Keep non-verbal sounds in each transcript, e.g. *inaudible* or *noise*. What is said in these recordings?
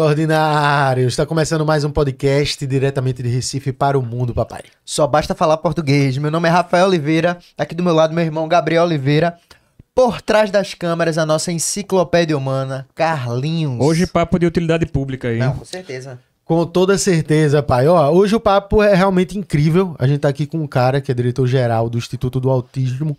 Fala, ordinário! Está começando mais um podcast diretamente de Recife para o mundo, papai. Só basta falar português. Meu nome é Rafael Oliveira, aqui do meu lado meu irmão Gabriel Oliveira. Por trás das câmeras, a nossa enciclopédia humana, Carlinhos. Hoje papo de utilidade pública aí. Não, com certeza. Com toda certeza, pai. Ó, hoje o papo é realmente incrível. A gente está aqui com um cara que é diretor-geral do Instituto do Autismo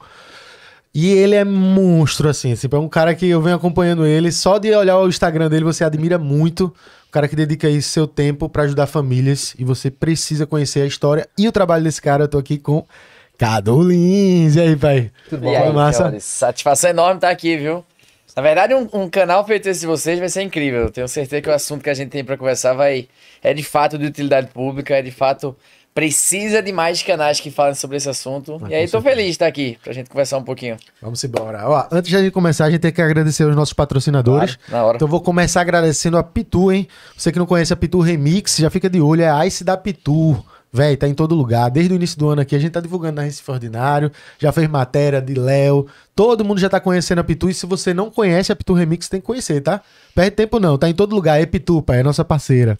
e ele é monstro, assim. assim é um cara que eu venho acompanhando ele. Só de olhar o Instagram dele, você admira muito. o cara que dedica aí seu tempo para ajudar famílias. E você precisa conhecer a história e o trabalho desse cara. Eu tô aqui com Cadu Lins. E aí, pai? Tudo bom? E aí, massa? satisfação enorme estar tá aqui, viu? Na verdade, um, um canal feito esse de vocês vai ser incrível. Eu tenho certeza que o assunto que a gente tem para conversar vai é de fato de utilidade pública, é de fato precisa de mais canais que falem sobre esse assunto. Mas ah, e aí, estou feliz de estar aqui para a gente conversar um pouquinho. Vamos embora. Ó, antes de a gente começar, a gente tem que agradecer os nossos patrocinadores. Claro, então, vou começar agradecendo a Pitu, hein? Você que não conhece a Pitu Remix, já fica de olho. É a Ice da Pitu. Véi, tá em todo lugar. Desde o início do ano aqui, a gente tá divulgando na Recife Ordinário. Já fez matéria de Léo. Todo mundo já tá conhecendo a Pitu. E se você não conhece a Pitu Remix, tem que conhecer, tá? Perde tempo não. Tá em todo lugar. É Pitu, pai. É nossa parceira.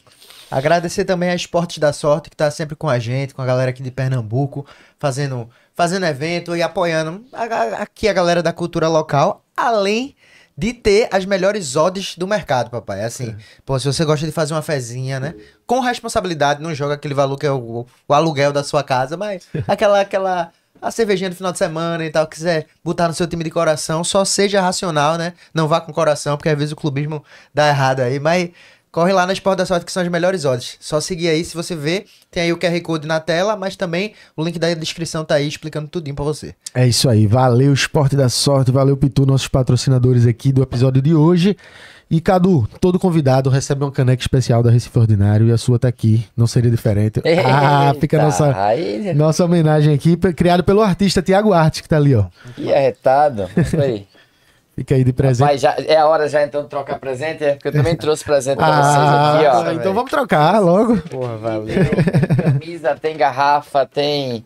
Agradecer também a Esportes da Sorte, que está sempre com a gente, com a galera aqui de Pernambuco, fazendo, fazendo evento e apoiando a, a, aqui a galera da cultura local, além de ter as melhores odds do mercado, papai. Assim, é. pô, se você gosta de fazer uma fezinha, né? Com responsabilidade, não joga aquele valor que é o, o aluguel da sua casa, mas *laughs* aquela, aquela a cervejinha do final de semana e tal, quiser botar no seu time de coração, só seja racional, né? Não vá com coração, porque às vezes o clubismo dá errado aí, mas Corre lá nas Portas da Sorte, que são as melhores odds. Só seguir aí, se você vê, tem aí o QR Code na tela, mas também o link da descrição tá aí explicando tudinho pra você. É isso aí. Valeu, Esporte da Sorte. Valeu, Pitu, nossos patrocinadores aqui do episódio de hoje. E Cadu, todo convidado recebe uma caneca especial da Recife Ordinário e a sua tá aqui, não seria diferente. Eita, *laughs* ah, fica a nossa, né? nossa homenagem aqui, criado pelo artista Tiago Arte, que tá ali, ó. Que arretado, isso aí. Fica aí de presente. Rapaz, já, é a hora já então de trocar presente, é? Porque eu também *laughs* trouxe presente pra ah, vocês aqui, ó. Então vamos trocar logo. Porra, valeu. Tem camisa, tem garrafa, tem.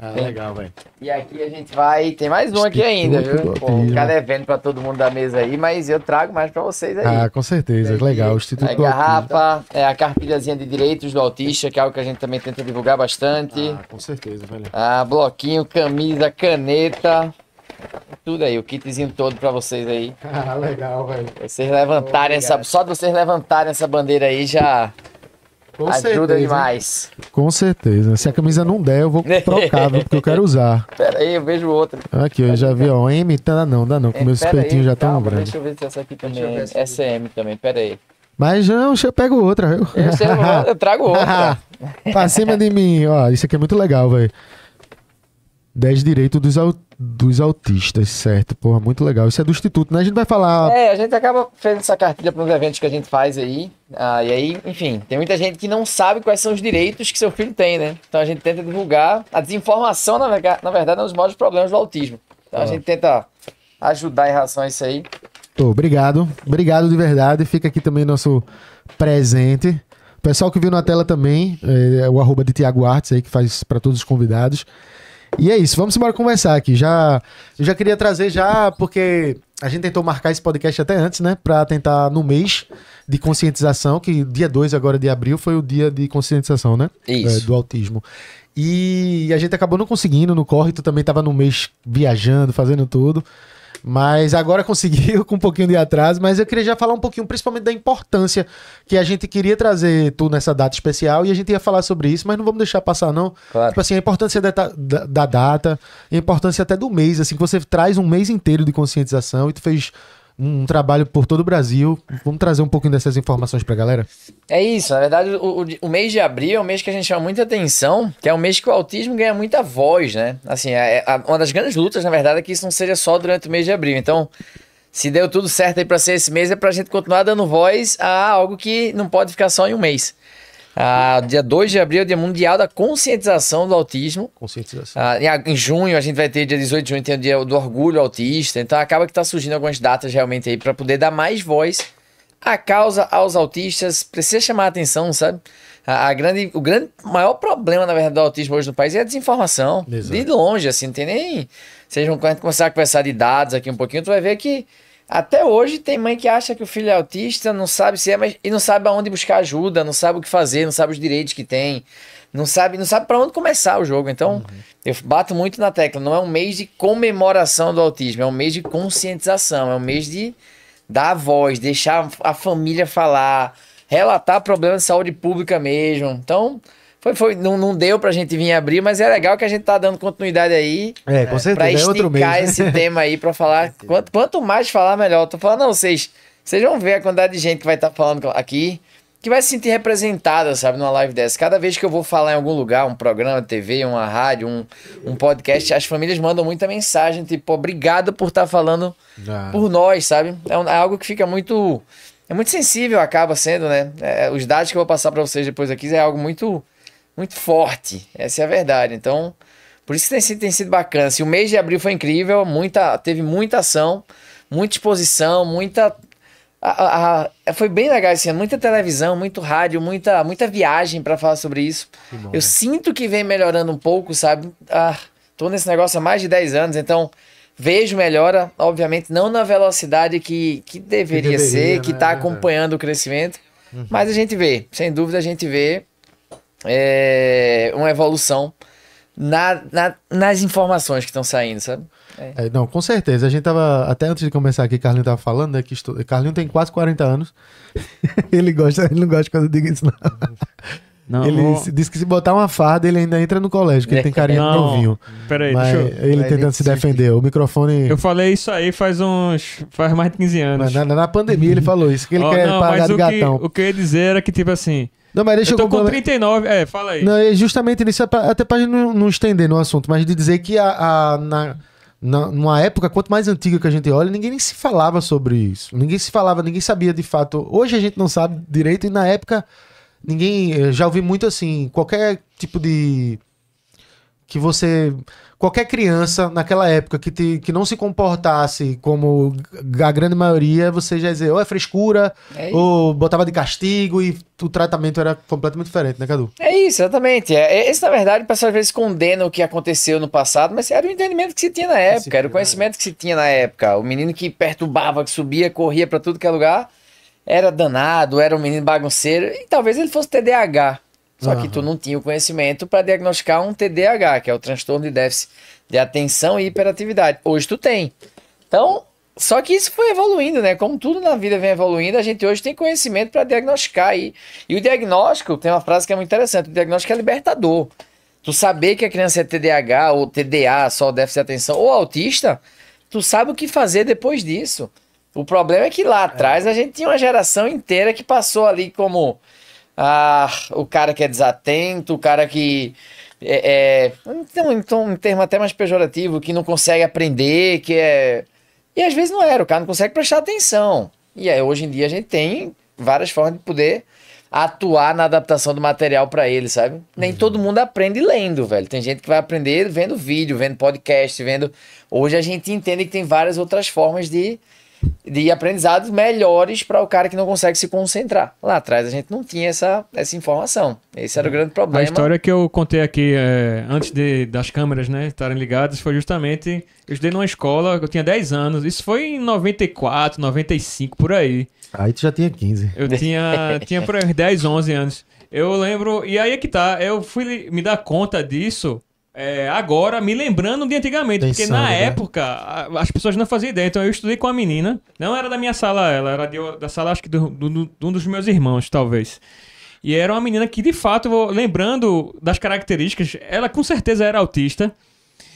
Ah, tem... legal, velho. E aqui a gente vai. Tem mais um aqui ainda, viu? Pô, o cara é vendo pra todo mundo da mesa aí, mas eu trago mais pra vocês aí. Ah, com certeza, é legal. O Instituto é, garrafa, é a carpilhazinha de direitos do autista, que é algo que a gente também tenta divulgar bastante. Ah, com certeza, velho. Ah, bloquinho, camisa, caneta tudo aí, o kitzinho todo pra vocês aí. Ah, legal, velho. Vocês levantarem essa. Só de vocês levantarem essa bandeira aí já. Com ajuda certeza, demais. Hein? Com certeza. Se a camisa não der, eu vou *laughs* trocar, viu? Porque eu quero usar. Pera aí, eu vejo outra. Aqui, eu já vi, ó. M, tá, não, dá não, que é, meus peitinhos já estão grandes. Deixa eu ver se essa aqui também. Essa é M também, pera aí. Mas não, eu pego outra, Eu, é eu trago *laughs* outra. pra cima de mim, ó. Isso aqui é muito legal, velho. 10 direito dos autores dos autistas, certo? Porra, muito legal. Isso é do Instituto, né? A gente vai falar. É, a gente acaba fazendo essa cartilha para os eventos que a gente faz aí. Ah, e aí, enfim, tem muita gente que não sabe quais são os direitos que seu filho tem, né? Então a gente tenta divulgar. A desinformação, na, verdade, é um dos maiores problemas do autismo. Então ah. a gente tenta ajudar em relação a isso aí. Tô, obrigado. Obrigado de verdade. Fica aqui também nosso presente. Pessoal que viu na tela também, é, é o arroba de Tiago Artes aí, que faz para todos os convidados. E é isso, vamos embora conversar aqui. Já, eu já queria trazer já, porque a gente tentou marcar esse podcast até antes, né? Pra tentar no mês de conscientização, que dia 2 agora de abril foi o dia de conscientização, né? É, isso. É, do autismo. E a gente acabou não conseguindo no corre, tu também tava no mês viajando, fazendo tudo. Mas agora conseguiu *laughs* com um pouquinho de atraso, mas eu queria já falar um pouquinho, principalmente da importância que a gente queria trazer tu nessa data especial e a gente ia falar sobre isso, mas não vamos deixar passar não. Claro. Tipo assim, a importância da, da, da data, a importância até do mês, assim, que você traz um mês inteiro de conscientização e tu fez um trabalho por todo o Brasil. Vamos trazer um pouquinho dessas informações para a galera? É isso. Na verdade, o, o, mês de abril é um mês que a gente chama muita atenção, que é um mês que o autismo ganha muita voz, né? Assim, é, é uma das grandes lutas, na verdade, é que isso não seja só durante o mês de abril. Então, se deu tudo certo aí para ser esse mês, é para a gente continuar dando voz a algo que não pode ficar só em um mês. Ah, dia 2 de abril é o Dia Mundial da Conscientização do Autismo. Conscientização. Ah, em junho a gente vai ter, dia 18 de junho, tem o Dia do Orgulho Autista. Então acaba que está surgindo algumas datas realmente aí para poder dar mais voz à causa aos autistas. Precisa chamar a atenção, sabe? A, a grande, o grande maior problema, na verdade, do autismo hoje no país é a desinformação. Exato. De longe, assim, não tem nem. Vocês vão começar a conversar de dados aqui um pouquinho, tu vai ver que até hoje tem mãe que acha que o filho é autista, não sabe se é, mas e não sabe aonde buscar ajuda, não sabe o que fazer, não sabe os direitos que tem, não sabe, não sabe para onde começar o jogo. Então, uhum. eu bato muito na tecla, não é um mês de comemoração do autismo, é um mês de conscientização, é um mês de dar a voz, deixar a família falar, relatar problemas de saúde pública mesmo. Então, foi, foi, não, não deu pra gente vir abrir, mas é legal que a gente tá dando continuidade aí. É, com é, certeza. Pra esticar é outro mês, né? esse *laughs* tema aí, pra falar. Quanto, quanto mais falar, melhor. tô falando, não, vocês, vocês vão ver a quantidade de gente que vai estar tá falando aqui, que vai se sentir representada, sabe, numa live dessa. Cada vez que eu vou falar em algum lugar, um programa, TV, uma rádio, um, um podcast, as famílias mandam muita mensagem, tipo, obrigado por estar tá falando ah. por nós, sabe? É, um, é algo que fica muito. É muito sensível, acaba sendo, né? É, os dados que eu vou passar para vocês depois aqui é algo muito muito forte. Essa é a verdade. Então, por isso que tem sido, tem sido bacana. Assim, o mês de abril foi incrível, muita, teve muita ação, muita exposição, muita. A, a, a, é, foi bem legal esse assim, muita televisão, muito rádio, muita, muita viagem para falar sobre isso. Bom, eu né? sinto que vem melhorando um pouco, sabe? Ah, tô nesse negócio há mais de 10 anos, então vejo melhora, obviamente não na velocidade que, que, deveria, que deveria ser, né? que está acompanhando o crescimento, uhum. mas a gente vê, sem dúvida a gente vê é, uma evolução na, na, nas informações que estão saindo, sabe? É. É, não, com certeza. A gente tava. Até antes de começar aqui, Carlinho tava falando, né? Que o Carlinho tem quase 40 anos. *laughs* ele gosta, ele não gosta quando eu digo isso, não. não ele não... que se botar uma farda, ele ainda entra no colégio, que ele tem carinha não, de novinho. Peraí, Mas deixa eu... Ele tentando se defender. O microfone. Eu falei isso aí faz uns. faz mais de 15 anos. Na, na, pandemia ele falou isso, que ele oh, quer não, pagar de o gatão. Que, o que eu ia dizer era que, tipo assim não, mas deixa eu, eu tô com 39, é, fala aí. Não, é justamente nisso, até pra gente não, não estender no assunto, mas de dizer que a, a na, na, numa época, quanto mais antiga que a gente olha, ninguém nem se falava sobre isso. Ninguém se falava, ninguém sabia de fato. Hoje a gente não sabe direito e na época ninguém. Eh, já ouvi muito assim, qualquer tipo de que você qualquer criança naquela época que, te, que não se comportasse como a grande maioria, você já dizia, ou é frescura, é ou botava de castigo e o tratamento era completamente diferente, né, Cadu? É isso, exatamente. É, é, esse, na verdade, o pessoal às vezes condena o que aconteceu no passado, mas era o entendimento que se tinha na época, era o conhecimento que se tinha na época. O menino que perturbava, que subia, corria para tudo que é lugar, era danado, era um menino bagunceiro, e talvez ele fosse TDAH. Só uhum. que tu não tinha o conhecimento para diagnosticar um TDAH, que é o transtorno de déficit de atenção e hiperatividade. Hoje tu tem. Então, só que isso foi evoluindo, né? Como tudo na vida vem evoluindo, a gente hoje tem conhecimento para diagnosticar aí. E, e o diagnóstico, tem uma frase que é muito interessante, o diagnóstico é libertador. Tu saber que a criança é TDAH ou TDA, só déficit de atenção, ou autista, tu sabe o que fazer depois disso. O problema é que lá é. atrás é. a gente tinha uma geração inteira que passou ali como ah, o cara que é desatento, o cara que. É, é, então, então, um termo até mais pejorativo, que não consegue aprender, que é. E às vezes não era, o cara não consegue prestar atenção. E aí, hoje em dia, a gente tem várias formas de poder atuar na adaptação do material para ele, sabe? Uhum. Nem todo mundo aprende lendo, velho. Tem gente que vai aprender vendo vídeo, vendo podcast, vendo. Hoje a gente entende que tem várias outras formas de de aprendizados melhores para o cara que não consegue se concentrar. Lá atrás a gente não tinha essa, essa informação. Esse era o grande problema. A história que eu contei aqui é, antes de, das câmeras né, estarem ligadas foi justamente. Eu estudei numa escola, eu tinha 10 anos. Isso foi em 94, 95, por aí. Aí tu já tinha 15. Eu tinha, tinha por aí 10, 11 anos. Eu lembro. E aí é que tá. Eu fui me dar conta disso é, agora, me lembrando de antigamente, Tem porque sangue, na né? época as pessoas não faziam ideia. Então eu estudei com a menina, não era da minha sala, ela era de, da sala, acho que do, do, do, de um dos meus irmãos, talvez. E era uma menina que, de fato, lembrando das características, ela com certeza era autista.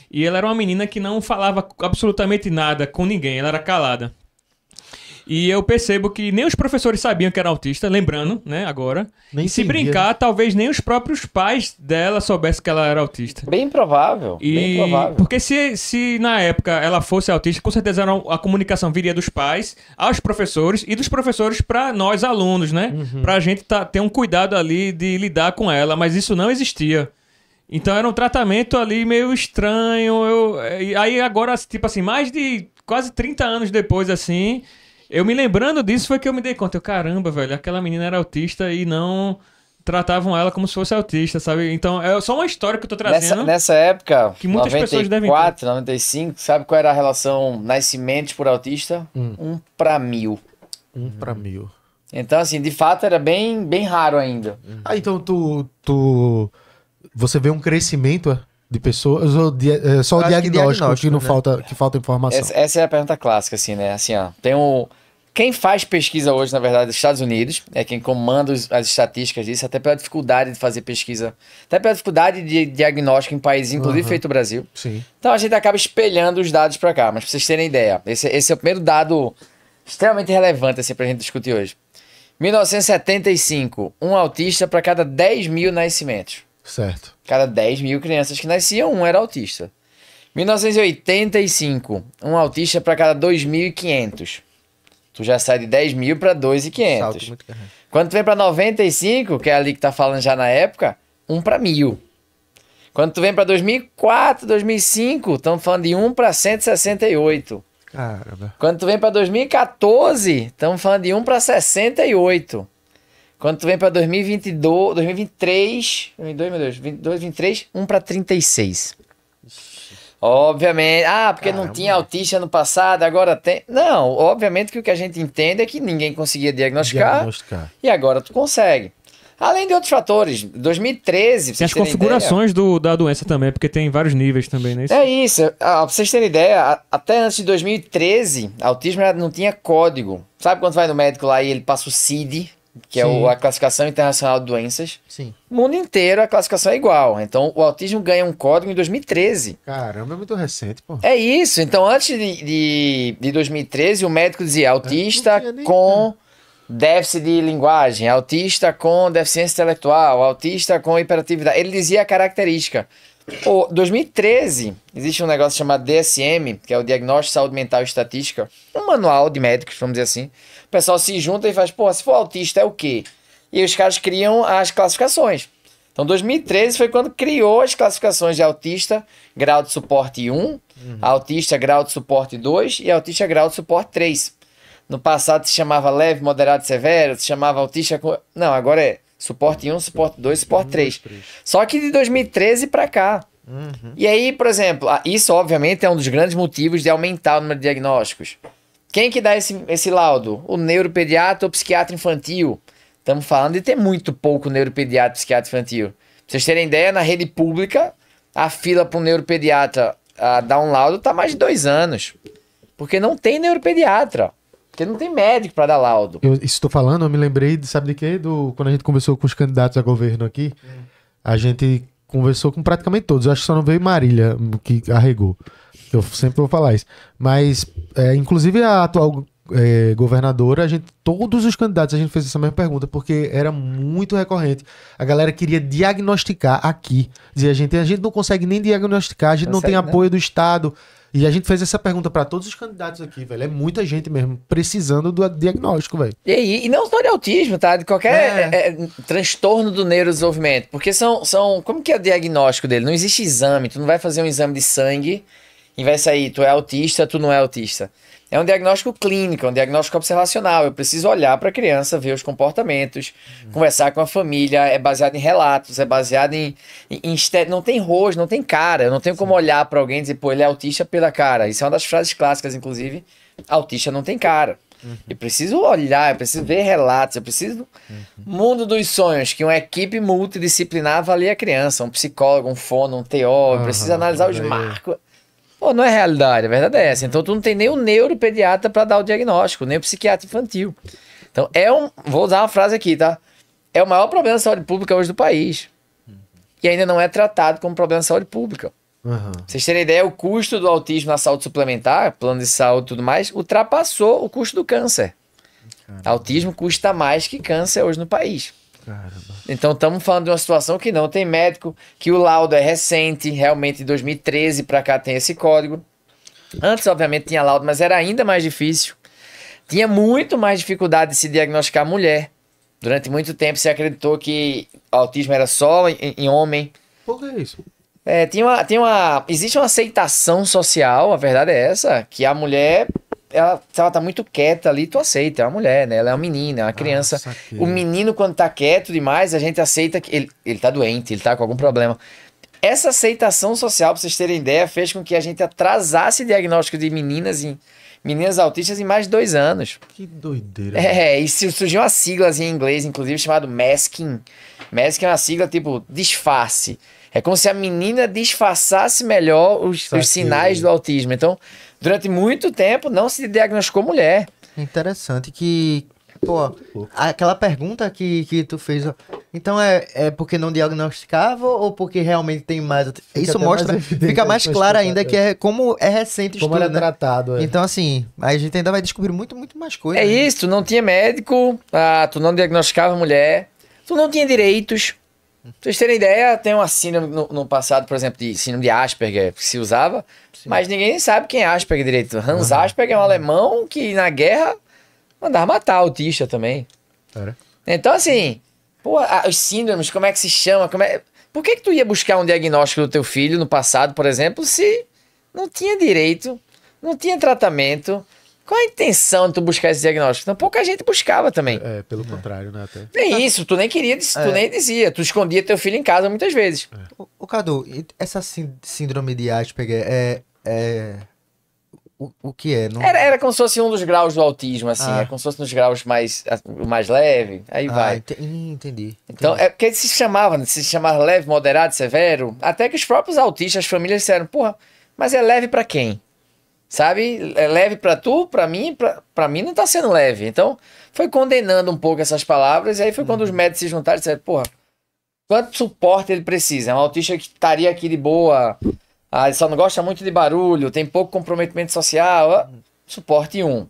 E ela era uma menina que não falava absolutamente nada com ninguém, ela era calada. E eu percebo que nem os professores sabiam que era autista, lembrando, né, agora. Nem e se brincar, né? talvez nem os próprios pais dela soubessem que ela era autista. Bem provável. E... Bem provável. Porque se, se na época ela fosse autista, com certeza a comunicação viria dos pais aos professores e dos professores para nós alunos, né? Uhum. Pra gente tá, ter um cuidado ali de lidar com ela, mas isso não existia. Então era um tratamento ali meio estranho. Eu... Aí agora, tipo assim, mais de quase 30 anos depois, assim, eu me lembrando disso foi que eu me dei conta. Eu, caramba, velho, aquela menina era autista e não tratavam ela como se fosse autista, sabe? Então, é só uma história que eu tô trazendo. Nessa, nessa época, que muitas 94, pessoas devem ter. 95, sabe qual era a relação nascimentos por autista? Hum. Um para mil. Um para mil. Então, assim, de fato era bem, bem raro ainda. Hum. Ah, então tu, tu. Você vê um crescimento é, de pessoas, ou de, é, só o diagnóstico, que, diagnóstico, que não né? falta, que falta informação. Essa, essa, é a pergunta clássica, assim, né? Assim, ó, tem o. Um quem faz pesquisa hoje, na verdade, dos Estados Unidos, é quem comanda as estatísticas disso, até pela dificuldade de fazer pesquisa, até pela dificuldade de diagnóstico em países, inclusive uhum. feito no Brasil. Sim. Então a gente acaba espelhando os dados para cá, mas para vocês terem ideia, esse, esse é o primeiro dado extremamente relevante assim, a gente discutir hoje. 1975, um autista para cada 10 mil nascimentos. Certo. Cada 10 mil crianças que nasciam, um era autista. 1985, um autista para cada 2.500 tu já sai de 10 mil para 2,500. Quando tu vem para 95, que é ali que tá falando já na época, 1 um para mil. Quando tu vem para 2004, 2005, estamos falando de 1 um para 168. Caramba. Quando tu vem para 2014, estamos falando de 1 um para 68. Quando tu vem para 2022, 2023, 2022, 2023, Deus, 22, 23, 1 para 36. Obviamente. Ah, porque Caramba. não tinha autista no passado, agora tem. Não, obviamente que o que a gente entende é que ninguém conseguia diagnosticar. diagnosticar. E agora tu consegue. Além de outros fatores, 2013. Tem as configurações ideia, do, da doença também, porque tem vários níveis também, né? Isso? É isso. Ah, pra vocês terem ideia, até antes de 2013, autismo não tinha código. Sabe quando vai no médico lá e ele passa o CID? que Sim. é o, a classificação internacional de doenças. Sim. O mundo inteiro a classificação é igual. Então o autismo ganha um código em 2013. Caramba, é muito recente, pô. É isso. Então antes de, de, de 2013 o médico dizia autista nem... com déficit de linguagem, autista com deficiência intelectual, autista com hiperatividade. Ele dizia a característica. O 2013 existe um negócio chamado DSM, que é o Diagnóstico de Saúde Mental e Estatística, um manual de médicos, vamos dizer assim pessoal se junta e faz, pô, se for autista é o quê? E os caras criam as classificações. Então, 2013 foi quando criou as classificações de autista, grau de suporte 1, uhum. autista, grau de suporte 2 e autista, grau de suporte 3. No passado se chamava leve, moderado, severo, se chamava autista. Não, agora é suporte 1, suporte 2, suporte 3. Só que de 2013 para cá. Uhum. E aí, por exemplo, isso obviamente é um dos grandes motivos de aumentar o número de diagnósticos. Quem que dá esse, esse laudo? O neuropediatra ou psiquiatra infantil? Estamos falando de ter muito pouco neuropediatra e psiquiatra infantil. Pra vocês terem ideia, na rede pública, a fila para um neuropediatra a dar um laudo tá mais de dois anos. Porque não tem neuropediatra. Porque não tem médico para dar laudo. Eu estou falando, eu me lembrei, de, sabe de quê? Do, quando a gente conversou com os candidatos a governo aqui, hum. a gente conversou com praticamente todos. Eu acho que só não veio Marília hum, que arregou. Eu sempre vou falar isso. Mas, é, inclusive, a atual é, governadora, a gente, todos os candidatos, a gente fez essa mesma pergunta, porque era muito recorrente. A galera queria diagnosticar aqui. Dizia, a gente, a gente não consegue nem diagnosticar, a gente não, tá não tem né? apoio do Estado. E a gente fez essa pergunta para todos os candidatos aqui, velho. É muita gente mesmo precisando do diagnóstico, velho. E, e não só de autismo, tá? De qualquer é. é, é, transtorno do neurodesenvolvimento. Porque são, são. Como que é o diagnóstico dele? Não existe exame. Tu não vai fazer um exame de sangue e vai sair, tu é autista, tu não é autista. É um diagnóstico clínico, é um diagnóstico observacional. Eu preciso olhar para a criança, ver os comportamentos, uhum. conversar com a família. É baseado em relatos, é baseado em. em, em não tem rosto, não tem cara. Eu não tenho Sim. como olhar para alguém e dizer, pô, ele é autista pela cara. Isso é uma das frases clássicas, inclusive. Autista não tem cara. Uhum. Eu preciso olhar, eu preciso ver relatos, eu preciso. Uhum. Mundo dos sonhos, que uma equipe multidisciplinar avalia a criança, um psicólogo, um fono, um TO, uhum. analisar os marcos. Pô, não é realidade, a verdade é essa. Então tu não tem nem o neuropediatra para dar o diagnóstico, nem o psiquiatra infantil. Então é um. Vou usar uma frase aqui, tá? É o maior problema de saúde pública hoje do país. E ainda não é tratado como problema de saúde pública. Uhum. Vocês terem ideia, o custo do autismo na saúde suplementar, plano de saúde e tudo mais, ultrapassou o custo do câncer. Caramba. Autismo custa mais que câncer hoje no país. Caramba. Então estamos falando de uma situação que não tem médico, que o laudo é recente, realmente de 2013 para cá tem esse código. Antes, obviamente, tinha laudo, mas era ainda mais difícil. Tinha muito mais dificuldade de se diagnosticar mulher. Durante muito tempo se acreditou que autismo era só em, em homem. Por que isso? É, tinha uma, tinha uma. Existe uma aceitação social, a verdade é essa, que a mulher ela, se ela tá muito quieta ali, tu aceita. É uma mulher, né? Ela é uma menina, é uma criança. Nossa, que... O menino, quando tá quieto demais, a gente aceita que ele, ele tá doente, ele tá com algum problema. Essa aceitação social, pra vocês terem ideia, fez com que a gente atrasasse diagnóstico de meninas em meninas autistas em mais de dois anos. Que doideira. É, né? e surgiu uma sigla em inglês, inclusive, chamado masking. Masking é uma sigla tipo disfarce. É como se a menina disfarçasse melhor os, os sinais do autismo. Então, Durante muito tempo não se diagnosticou mulher. Interessante que, pô, aquela pergunta que, que tu fez, então é, é porque não diagnosticava ou porque realmente tem mais? Fica isso mostra, mais fica mais claro ainda tá- que é como é recente como estudo, era né? tratado. É. Então assim, a gente ainda vai descobrir muito, muito mais coisas. É né? isso, tu não tinha médico, ah, tu não diagnosticava mulher, tu não tinha direitos, Pra vocês terem ideia, tem uma síndrome no, no, passado, por exemplo, de síndrome de Asperger, que se usava, Sim. mas ninguém sabe quem é Asperger direito. Hans uhum. Asperger é um alemão que na guerra mandava matar autista também. Então, assim, pô, os síndromes, como é que se chama? Como é... Por que, que tu ia buscar um diagnóstico do teu filho no passado, por exemplo, se não tinha direito, não tinha tratamento, qual a intenção de tu buscar esse diagnóstico? Então, pouca gente buscava também. É, pelo é. contrário, né? Até. Nem tá. isso, tu nem queria, tu é. nem dizia. Tu escondia teu filho em casa muitas vezes. É. O, o Cadu, essa síndrome de Asperger é. é... O, o que é? Não... Era, era como se fosse um dos graus do autismo, assim. Ah. É como se fosse um dos graus mais, mais leve. Aí ah, vai. Ent entendi, entendi. Então, é porque se chamava, né? Se chamava leve, moderado, severo. Até que os próprios autistas, as famílias disseram, porra, mas é leve para quem? Sabe? É leve para tu, para mim, para mim não tá sendo leve. Então, foi condenando um pouco essas palavras, e aí foi uhum. quando os uhum. médicos se juntaram e disseram, porra, quanto suporte ele precisa? É um autista que estaria aqui de boa, ah, ele só não gosta muito de barulho, tem pouco comprometimento social, suporte Um.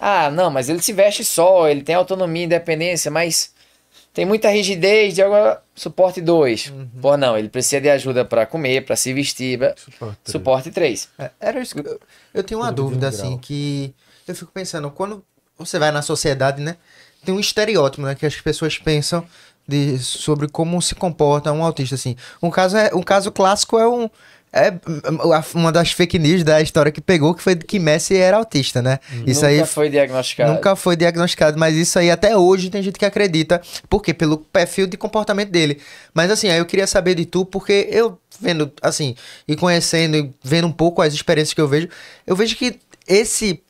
Ah, não, mas ele se veste só, ele tem autonomia, independência, mas tem muita rigidez, de agora Suporte 2. Uhum. Pô, não, ele precisa de ajuda para comer, para se vestir. Suporte 3. É, era isso eu, eu, tenho uma dúvida, assim, que eu fico pensando, quando você vai na sociedade, né? Tem um estereótipo, né? Que as pessoas pensam de, sobre como se comporta um autista, assim. Um caso, é, um caso clássico é um, é uma das fake news da história que pegou, que foi que Messi era autista, né? Hum. Isso nunca aí foi diagnosticado. Nunca foi diagnosticado, mas isso aí até hoje tem gente que acredita. Por quê? Pelo perfil de comportamento dele. Mas assim, aí eu queria saber de tu, porque eu vendo, assim, e conhecendo e vendo um pouco as experiências que eu vejo, eu vejo que esse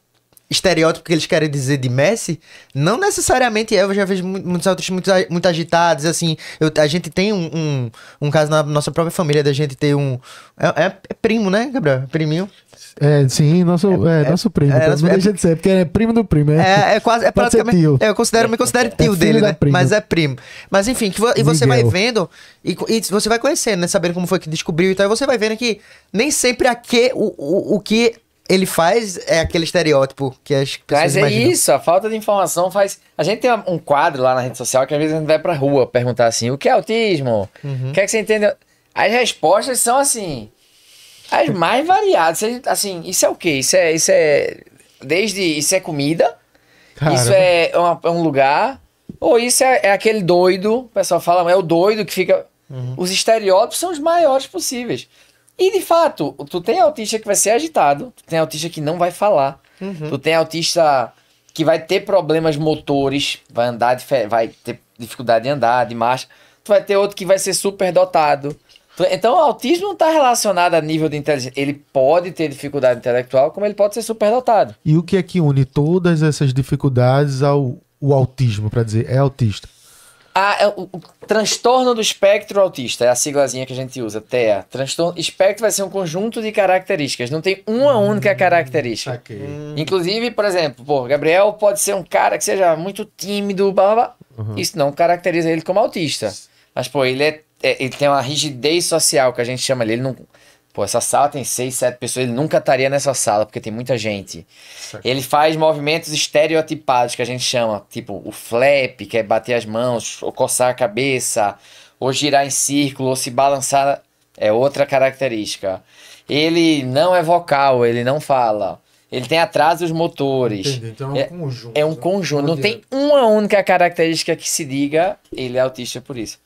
estereótipo que eles querem dizer de Messi, não necessariamente é. Eu já vejo muitos outros muito, muito agitados, assim. Eu, a gente tem um, um, um, caso na nossa própria família da gente ter um. É, é, é primo, né, Gabriel? É priminho. É, sim, nosso, é, é, é nosso primo. É, deixa de ser, é porque é primo do primo. Né? É, é, quase, é praticamente. Tio. eu considero, me considero tio dele, né? Primo. Mas é primo. Mas enfim, que, e você Miguel. vai vendo, e, e, você vai conhecendo, né? Sabendo como foi que descobriu e tal, e você vai vendo que nem sempre a que, o, o, o que ele faz é aquele estereótipo que as pessoas Mas é imaginam. isso, a falta de informação faz... A gente tem um quadro lá na rede social que às vezes a gente vai pra rua perguntar assim, o que é autismo? Uhum. O que é você entenda? As respostas são assim, as mais variadas. Assim, isso é o quê? Isso é... Isso é desde... Isso é comida... Isso é, um lugar... Ou isso é, é aquele doido... O pessoal fala, é o doido que fica... Uhum. Os estereótipos são os maiores possíveis. E de fato, tu tem autista que vai ser agitado, tu tem autista que não vai falar, uhum. tu tem autista que vai ter problemas motores, vai andar, vai ter dificuldade de andar, de marcha, tu vai ter outro que vai ser super dotado. Então, o autismo não está relacionado a nível de inteligência. Ele pode ter dificuldade intelectual, como ele pode ser superdotado. E o que é que une todas essas dificuldades ao o autismo, para dizer, é autista? A, ah, é o, o, transtorno do espectro autista é a siglazinha que a gente usa, TEA. Transtorno, espectro vai ser um conjunto de características, não tem uma hum, única característica. Okay. Hum. Inclusive, por exemplo, pô, Gabriel pode ser um cara que seja muito tímido, blá blá blá. Uhum. Isso não caracteriza ele como autista. Mas, pô, ele, é, é, ele tem uma rigidez social que a gente chama ali. Ele não, Pô, essa sala tem seis, sete pessoas, ele nunca estaria nessa sala, porque tem muita gente. Certo. Ele faz movimentos estereotipados, que a gente chama, tipo o flap, que é bater as mãos, ou coçar a cabeça, ou girar em círculo, ou se balançar, é outra característica. Ele não é vocal, ele não fala. Ele tem atrasos motores. Entendi. Então é um é, conjunto. É, é um conjunto. Não tem uma única característica que se diga ele é autista por isso.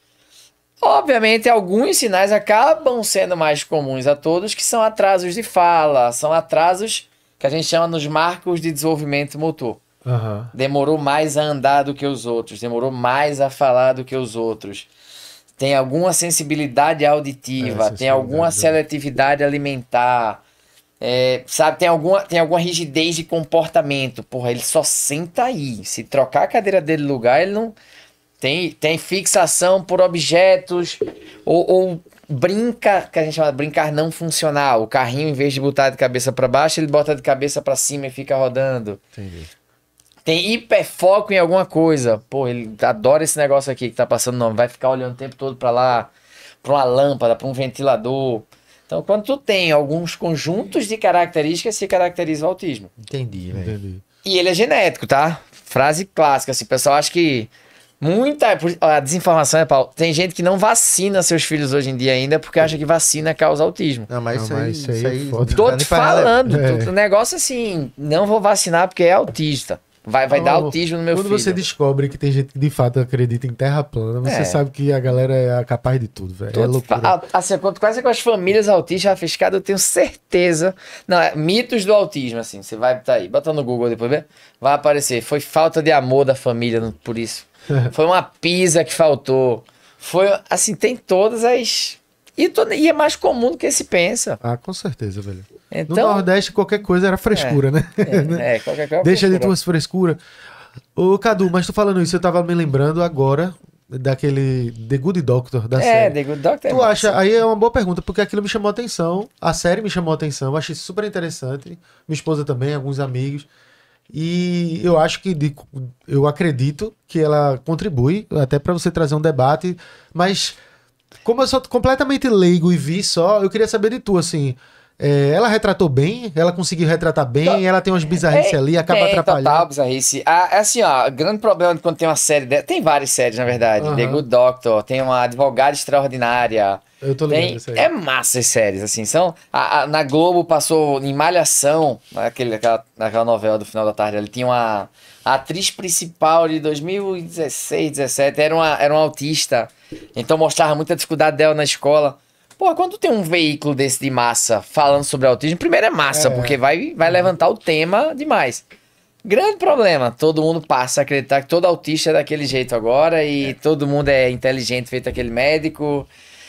Obviamente, alguns sinais acabam sendo mais comuns a todos, que são atrasos de fala, são atrasos que a gente chama nos marcos de desenvolvimento motor. Uhum. Demorou mais a andar do que os outros, demorou mais a falar do que os outros. Tem alguma sensibilidade auditiva, é, tem alguma é. seletividade alimentar, é, sabe? Tem alguma, tem alguma rigidez de comportamento. Porra, ele só senta aí. Se trocar a cadeira dele lugar, ele não tem, tem fixação por objetos ou, ou brinca, que a gente chama de brincar não funcional. O carrinho, em vez de botar de cabeça para baixo, ele bota de cabeça para cima e fica rodando. Entendi. Tem hiperfoco em alguma coisa. Pô, ele adora esse negócio aqui que tá passando nome. Vai ficar olhando o tempo todo para lá, para uma lâmpada, para um ventilador. Então, quando tu tem alguns conjuntos de características, se caracteriza o autismo. Entendi, velho. E ele é genético, tá? Frase clássica, assim, o pessoal acha que Muita. A desinformação é né, pau. Tem gente que não vacina seus filhos hoje em dia ainda porque acha que vacina causa autismo. Não, mas, não, isso, mas aí, isso é aí. Foda. Tô te falando. É. Tô, o negócio é assim, não vou vacinar porque é autista. Vai, vai não, dar autismo no meu quando filho. Quando você descobre que tem gente que de fato acredita em terra plana, você é. sabe que a galera é capaz de tudo, velho. É loucura. A, assim, quase com as famílias autistas afiscadas, eu tenho certeza. Não, é, mitos do autismo, assim. Você vai tá aí, bota no Google depois, vê? vai aparecer. Foi falta de amor da família, por isso. *laughs* foi uma pizza que faltou. Foi, assim, tem todas as. E, to... e é mais comum do que se pensa. Ah, com certeza, velho. Então... No Nordeste, qualquer coisa era frescura, é, né? É, é, qualquer coisa. Deixa de tuas frescuras. Ô, Cadu, mas tu falando isso, eu tava me lembrando agora daquele The Good Doctor da é, série. É, The Good Doctor. É tu é acha? Aí é uma boa pergunta, porque aquilo me chamou a atenção, a série me chamou a atenção, achei super interessante. Minha esposa também, alguns amigos. E eu acho que, de, eu acredito que ela contribui até para você trazer um debate, mas como eu sou completamente leigo e vi só, eu queria saber de tu, assim, é, ela retratou bem, ela conseguiu retratar bem, tá. ela tem umas bizarrices é, ali, acaba é, tem, atrapalhando. Total bizarrice. Ah, é assim, ó, grande problema de quando tem uma série dela. Tem várias séries, na verdade. Uhum. The Good Doctor, tem uma advogada extraordinária. Eu tô ligado tem... É massa as séries, assim. São, a, a, na Globo passou em Malhação, naquele, né, aquela, naquela novela do final da tarde, ele tinha uma a atriz principal de 2016, 17, era uma, era uma autista. Então mostrava muita dificuldade dela na escola. Pô, quando tem um veículo desse de massa falando sobre autismo, primeiro é massa, é. porque vai, vai levantar o tema demais. Grande problema. Todo mundo passa a acreditar que todo autista é daquele jeito agora e é. todo mundo é inteligente feito aquele médico.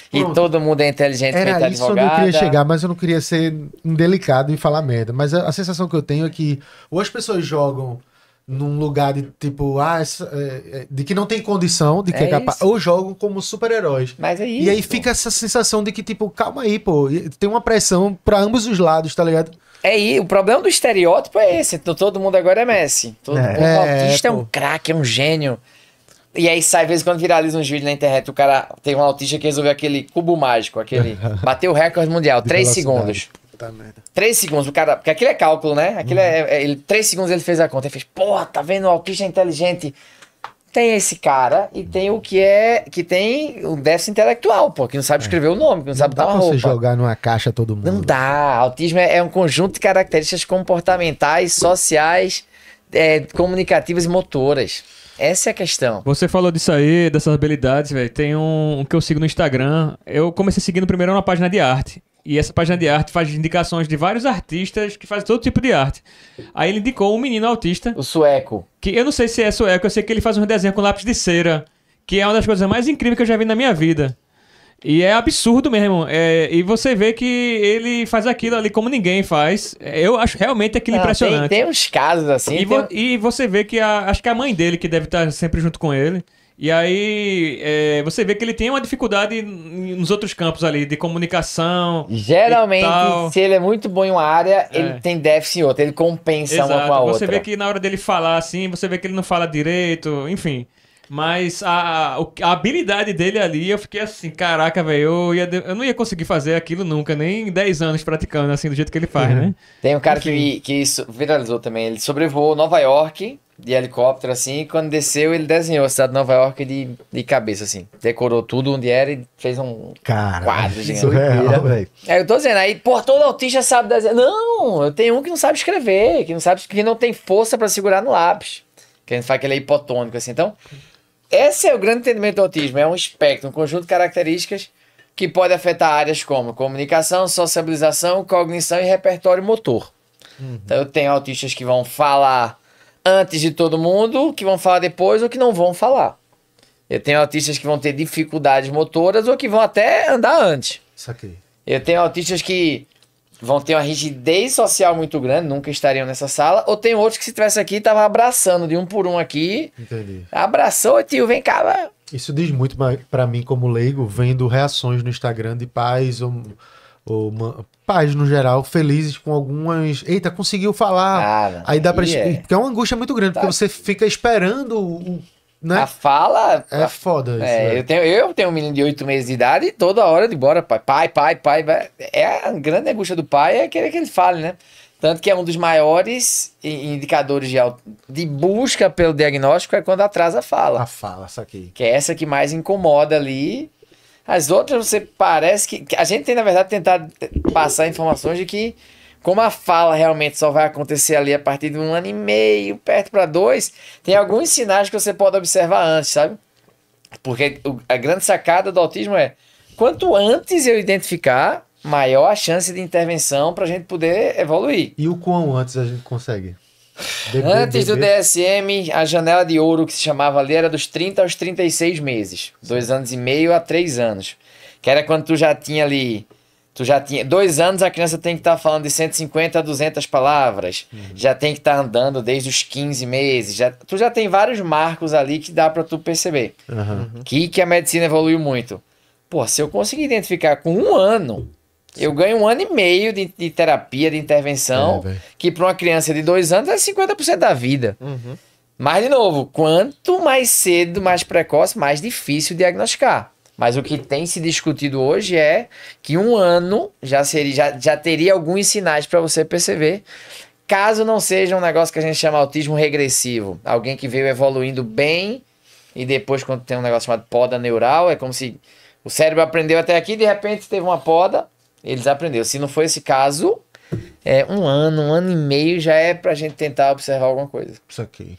Pronto. E todo mundo é inteligente Era feito isso advogada. onde eu queria chegar, mas eu não queria ser indelicado e falar merda. Mas a, a sensação que eu tenho é que ou as pessoas jogam num lugar de tipo, ah, é, é, de que não tem condição, de que é, é capaz. Ou jogam como super-heróis. Mas é isso. E aí fica essa sensação de que, tipo, calma aí, pô, tem uma pressão para ambos os lados, tá ligado? É aí, o problema do estereótipo é esse. Todo mundo agora é Messi. Todo é, mundo é, é autista é, é um craque, é um gênio. E aí sai, vezes, quando viraliza uns vídeos na internet, o cara tem um autista que resolveu aquele cubo mágico, aquele. *laughs* bateu o recorde mundial, três segundos. Puta merda. Três segundos, o cara. Porque aquilo é cálculo, né? Aquilo uhum. é, é, ele, três segundos ele fez a conta. Ele fez, porra, tá vendo? O autista é inteligente. Tem esse cara e tem o que é. Que tem o déficit intelectual, pô, que não sabe é. escrever é. o nome, que não, não sabe dar uma roupa. Não você jogar numa caixa todo mundo. Não dá. Autismo é, é um conjunto de características comportamentais, sociais, é, comunicativas e motoras. Essa é a questão. Você falou disso aí, dessas habilidades, velho. Tem um, um, que eu sigo no Instagram. Eu comecei seguindo primeiro uma página de arte. E essa página de arte faz indicações de vários artistas que fazem todo tipo de arte. Aí ele indicou um menino autista. O sueco. Que eu não sei se é sueco, eu sei que ele faz um desenho com lápis de cera, que é uma das coisas mais incríveis que eu já vi na minha vida. E é absurdo mesmo. É, e você vê que ele faz aquilo ali como ninguém faz. É, eu acho realmente aquilo Não, impressionante. Tem, tem uns casos assim. E, vo e você vê que a, acho que é a mãe dele, que deve estar sempre junto com ele, e aí é, você vê que ele tem uma dificuldade nos outros campos ali, de comunicação. Geralmente, se ele é muito bom em uma área, é. ele tem déficit em outra, ele compensa Exato. uma com a outra. Você vê que na hora dele falar assim, você vê que ele não fala direito, enfim. Mas a, a habilidade dele ali, eu fiquei assim, caraca, velho, eu, ia, eu não ia conseguir fazer aquilo nunca, nem 10 anos praticando, assim, do jeito que ele faz, uhum. né? Tem um cara que, que viralizou também, ele sobrevoou Nova York de helicóptero, assim, e quando desceu, ele desenhou a cidade de Nova York de, de cabeça, assim. Decorou tudo onde era e fez um Cara, quadro gigante. Surreal, é velho. É, eu tô dizendo, aí, pô, todo autista sabe desenhar. Não, eu tenho um que não sabe escrever, que não sabe, que não tem força para segurar no lápis. Que a gente faz aquele hipotônico, assim, então... Esse é o grande entendimento do autismo, é um espectro, um conjunto de características que pode afetar áreas como comunicação, sociabilização, cognição e repertório motor. Uhum. Então eu tenho autistas que vão falar antes de todo mundo, que vão falar depois ou que não vão falar. Eu tenho autistas que vão ter dificuldades motoras ou que vão até andar antes. Eu tenho autistas que vão ter uma rigidez social muito grande, nunca estariam nessa sala, ou tem outros que se tivesse aqui tava abraçando de um por um aqui. Entendi. Abraçou, tio, vem cá. Isso diz muito para mim como leigo, vendo reações no Instagram de pais ou ou uma, pais no geral, felizes com algumas. Eita, conseguiu falar. Ah, aí dá pra. É. Porque é uma angústia muito grande, tá. porque você fica esperando o né? A fala. É foda isso. É, eu, tenho, eu tenho um menino de 8 meses de idade e toda hora de bora, pai, pai, pai, pai. pai. É a grande angústia do pai é querer que ele fale, né? Tanto que é um dos maiores indicadores de, de busca pelo diagnóstico é quando atrasa a fala. A fala, essa aqui. Que é essa que mais incomoda ali. As outras, você parece que. A gente tem, na verdade, tentado passar informações de que como a fala realmente só vai acontecer ali a partir de um ano e meio, perto para dois, tem alguns sinais que você pode observar antes, sabe? Porque a grande sacada do autismo é quanto antes eu identificar, maior a chance de intervenção para a gente poder evoluir. E o quão antes a gente consegue? Antes bebê. do DSM, a janela de ouro que se chamava ali era dos 30 aos 36 meses. Dois anos e meio a três anos. Que era quando tu já tinha ali Tu já tinha dois anos, a criança tem que estar tá falando de 150 a 200 palavras, uhum. já tem que estar tá andando desde os 15 meses. Já, tu já tem vários marcos ali que dá para tu perceber uhum. que, que a medicina evoluiu muito. Pô, se eu conseguir identificar com um ano, Sim. eu ganho um ano e meio de, de terapia, de intervenção, é, que para uma criança de dois anos é 50% da vida. Uhum. Mas, de novo, quanto mais cedo, mais precoce, mais difícil diagnosticar. Mas o que tem se discutido hoje é que um ano já, seria, já, já teria alguns sinais para você perceber caso não seja um negócio que a gente chama autismo regressivo, alguém que veio evoluindo bem e depois quando tem um negócio chamado poda neural, é como se o cérebro aprendeu até aqui, de repente teve uma poda, eles aprendeu. Se não for esse caso, é um ano, um ano e meio já é para a gente tentar observar alguma coisa. Isso aqui.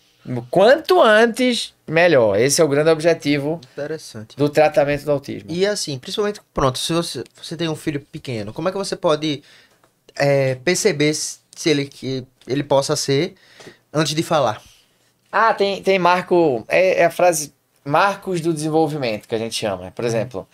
Quanto antes, melhor. Esse é o grande objetivo do tratamento do autismo. E assim, principalmente, pronto, se você, você tem um filho pequeno, como é que você pode é, perceber se ele, que ele possa ser antes de falar? Ah, tem, tem marco. É, é a frase marcos do desenvolvimento que a gente chama. Por uhum. exemplo,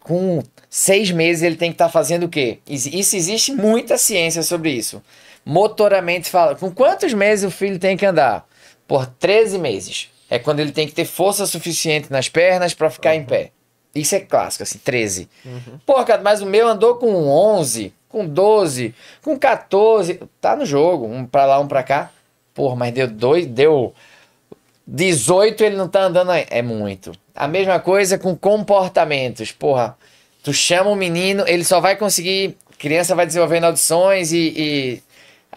com seis meses ele tem que estar tá fazendo o quê? Isso existe muita ciência sobre isso. Motoramente fala. Com quantos meses o filho tem que andar? por 13 meses. É quando ele tem que ter força suficiente nas pernas para ficar uhum. em pé. Isso é clássico, assim, 13. Uhum. Porra, cara, mas o meu andou com 11, com 12, com 14. Tá no jogo, um pra lá, um pra cá. Porra, mas deu dois, deu 18, ele não tá andando É muito. A mesma coisa com comportamentos. Porra, tu chama um menino, ele só vai conseguir. Criança vai desenvolvendo audições e, e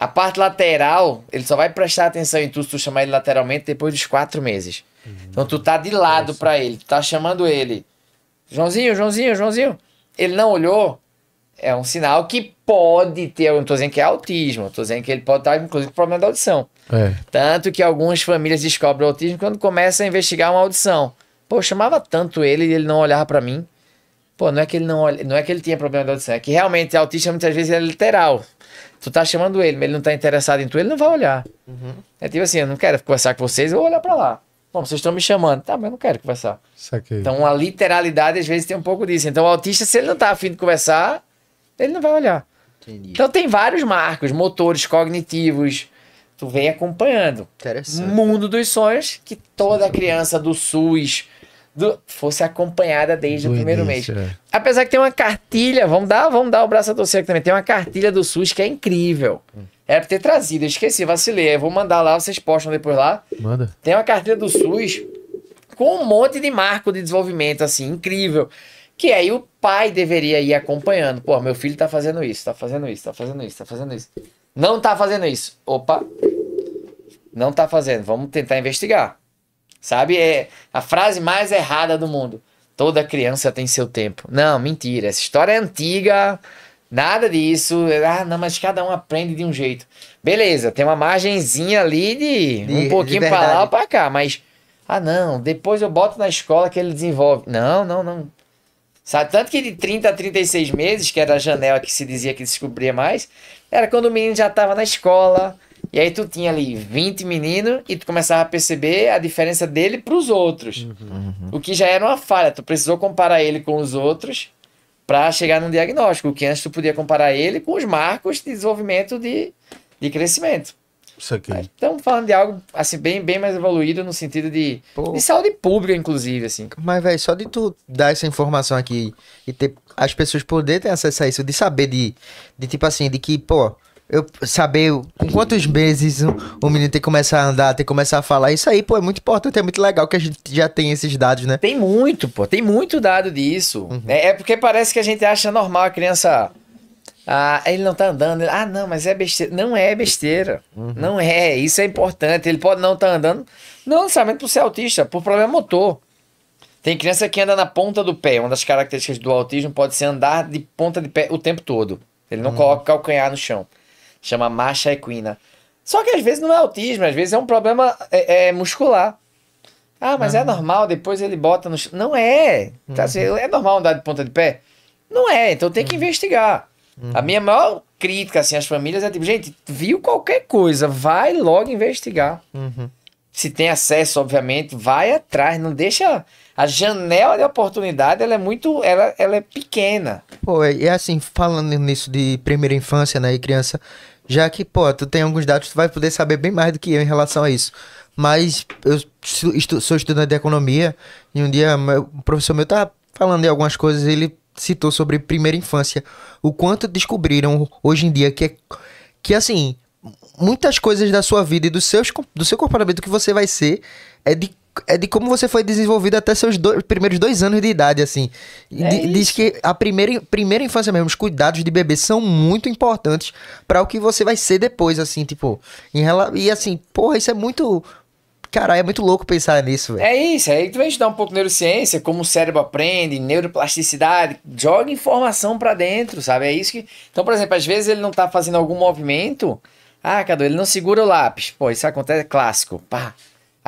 a parte lateral, ele só vai prestar atenção em tu se tu chamar ele lateralmente depois dos quatro meses. Uhum. Então tu tá de lado é para ele, tu tá chamando ele. Joãozinho, Joãozinho, Joãozinho. Ele não olhou. É um sinal que pode ter. Eu não tô dizendo que é autismo, tô dizendo que ele pode estar, inclusive, com problema da audição. É. Tanto que algumas famílias descobrem o autismo quando começam a investigar uma audição. Pô, eu chamava tanto ele e ele não olhava para mim. Pô, não é que ele não olha, não é que ele tinha problema de audição, é que realmente autista muitas vezes é literal. Tu tá chamando ele, mas ele não tá interessado em tu, ele não vai olhar. Uhum. É tipo assim, eu não quero conversar com vocês, eu vou olhar pra lá. Bom, vocês estão me chamando. Tá, mas eu não quero conversar. Saquei. Então a literalidade às vezes tem um pouco disso. Então o autista, se ele não tá afim de conversar, ele não vai olhar. Entendi. Então tem vários marcos, motores cognitivos. Tu vem acompanhando. Interessante. Mundo dos sonhos, que toda criança do SUS do, fosse acompanhada desde do o primeiro início, mês. É. Apesar que tem uma cartilha, vamos dar, vamos dar o braço a torcer aqui também. Tem uma cartilha do SUS que é incrível. Era é pra ter trazido, eu esqueci, vacilei. Eu vou mandar lá, vocês postam depois lá. Manda. Tem uma cartilha do SUS com um monte de marco de desenvolvimento, assim, incrível. Que aí o pai deveria ir acompanhando. Pô, meu filho tá fazendo isso, tá fazendo isso, tá fazendo isso, tá fazendo isso. Não tá fazendo isso. Opa! Não tá fazendo. Vamos tentar investigar. Sabe? É a frase mais errada do mundo. Toda criança tem seu tempo. Não, mentira. Essa história é antiga. Nada disso. Ah, não, mas cada um aprende de um jeito. Beleza, tem uma margenzinha ali de, de um pouquinho de pra lá ou pra cá, mas. Ah, não, depois eu boto na escola que ele desenvolve. Não, não, não. Sabe? Tanto que de 30 a 36 meses, que era a janela que se dizia que descobria mais, era quando o menino já estava na escola, e aí tu tinha ali 20 meninos e tu começava a perceber a diferença dele para os outros. Uhum. O que já era uma falha, tu precisou comparar ele com os outros para chegar num diagnóstico, que antes tu podia comparar ele com os marcos de desenvolvimento de, de crescimento. Isso aqui. Mas estamos falando de algo assim bem, bem mais evoluído no sentido de, de saúde pública, inclusive, assim. Mas velho, só de tu dar essa informação aqui e ter as pessoas poderem ter acesso a isso, de saber de, de tipo assim, de que, pô, eu saber com quantos meses o, o menino tem que começar a andar, tem que começar a falar. Isso aí, pô, é muito importante, é muito legal que a gente já tem esses dados, né? Tem muito, pô, tem muito dado disso. Uhum. É, é, porque parece que a gente acha normal a criança. Ah, ele não tá andando. ah, não, mas é besteira. Não é besteira. Uhum. Não é. Isso é importante. Ele pode não estar tá andando, não necessariamente por ser autista, por problema motor. Tem criança que anda na ponta do pé. Uma das características do autismo pode ser andar de ponta de pé o tempo todo. Ele não uhum. coloca o calcanhar no chão chama marcha equina. Só que às vezes não é autismo, às vezes é um problema é, é muscular. Ah, mas é normal, depois ele bota no. Não é. Tá, assim, uhum. é normal andar de ponta de pé? Não é, então tem que uhum. investigar. Uhum. A minha uhum. maior crítica, assim, às famílias é tipo, gente, viu qualquer coisa, vai logo investigar. Uhum. Se tem acesso, obviamente, vai atrás, não deixa. A janela de oportunidade, ela é muito. Ela, ela é pequena. Pô, e é, é assim, falando nisso de primeira infância, né, e criança já que, pô, tu tem alguns dados, tu vai poder saber bem mais do que eu em relação a isso. Mas eu estu sou estudante de economia e um dia meu, um professor meu tá falando de algumas coisas ele citou sobre primeira infância. O quanto descobriram hoje em dia que é, que assim, muitas coisas da sua vida e do, seus, do seu comportamento que você vai ser é de é de como você foi desenvolvido até seus dois, primeiros dois anos de idade, assim. É diz que a primeira, primeira infância mesmo, os cuidados de bebê são muito importantes para o que você vai ser depois, assim, tipo. Em, e assim, porra, isso é muito. Caralho, é muito louco pensar nisso, velho. É isso, aí tu vai estudar um pouco neurociência, como o cérebro aprende, neuroplasticidade, joga informação para dentro, sabe? É isso que. Então, por exemplo, às vezes ele não tá fazendo algum movimento. Ah, Cadu, ele não segura o lápis. Pô, isso acontece, é clássico. Pá,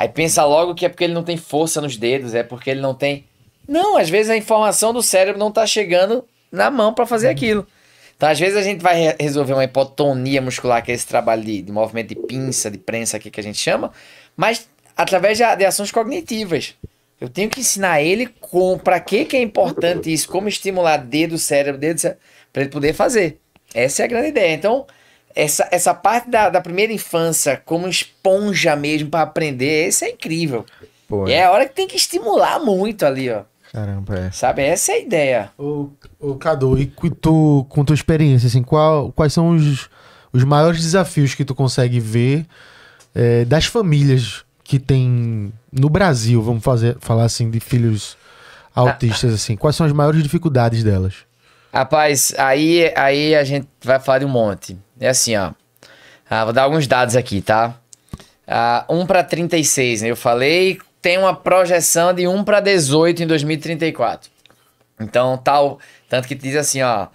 Aí pensa logo que é porque ele não tem força nos dedos, é porque ele não tem. Não, às vezes a informação do cérebro não está chegando na mão para fazer aquilo. Então, às vezes a gente vai resolver uma hipotonia muscular, que é esse trabalho de, de, movimento de pinça, de prensa aqui que a gente chama, mas através de, de ações cognitivas. Eu tenho que ensinar ele com para que que é importante isso, como estimular dedo, cérebro, dedo, para ele poder fazer. Essa é a grande ideia. Então, essa, essa parte da, da primeira infância como esponja mesmo para aprender, isso é incrível. Pô, é. é a hora que tem que estimular muito ali, ó. Caramba, é. Sabe, essa é a ideia. Ô, ô Cadu, e tu, com tua experiência, assim, qual, quais são os, os maiores desafios que tu consegue ver é, das famílias que tem no Brasil, vamos fazer, falar assim, de filhos ah, autistas, assim? Quais são as maiores dificuldades delas? Rapaz, aí, aí a gente vai falar de um monte. É assim, ó. Ah, vou dar alguns dados aqui, tá? Ah, 1 para 36, né? Eu falei, tem uma projeção de 1 para 18 em 2034. Então, tal. Tanto que diz assim, ó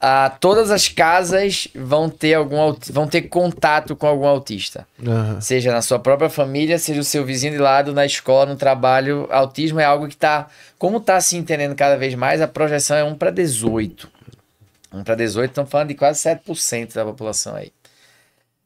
ah, todas as casas vão ter algum vão ter contato com algum autista. Uhum. Seja na sua própria família, seja o seu vizinho de lado, na escola, no trabalho. Autismo é algo que está Como está se entendendo cada vez mais, a projeção é 1 para 18. 1 para 18, estamos falando de quase 7% da população aí.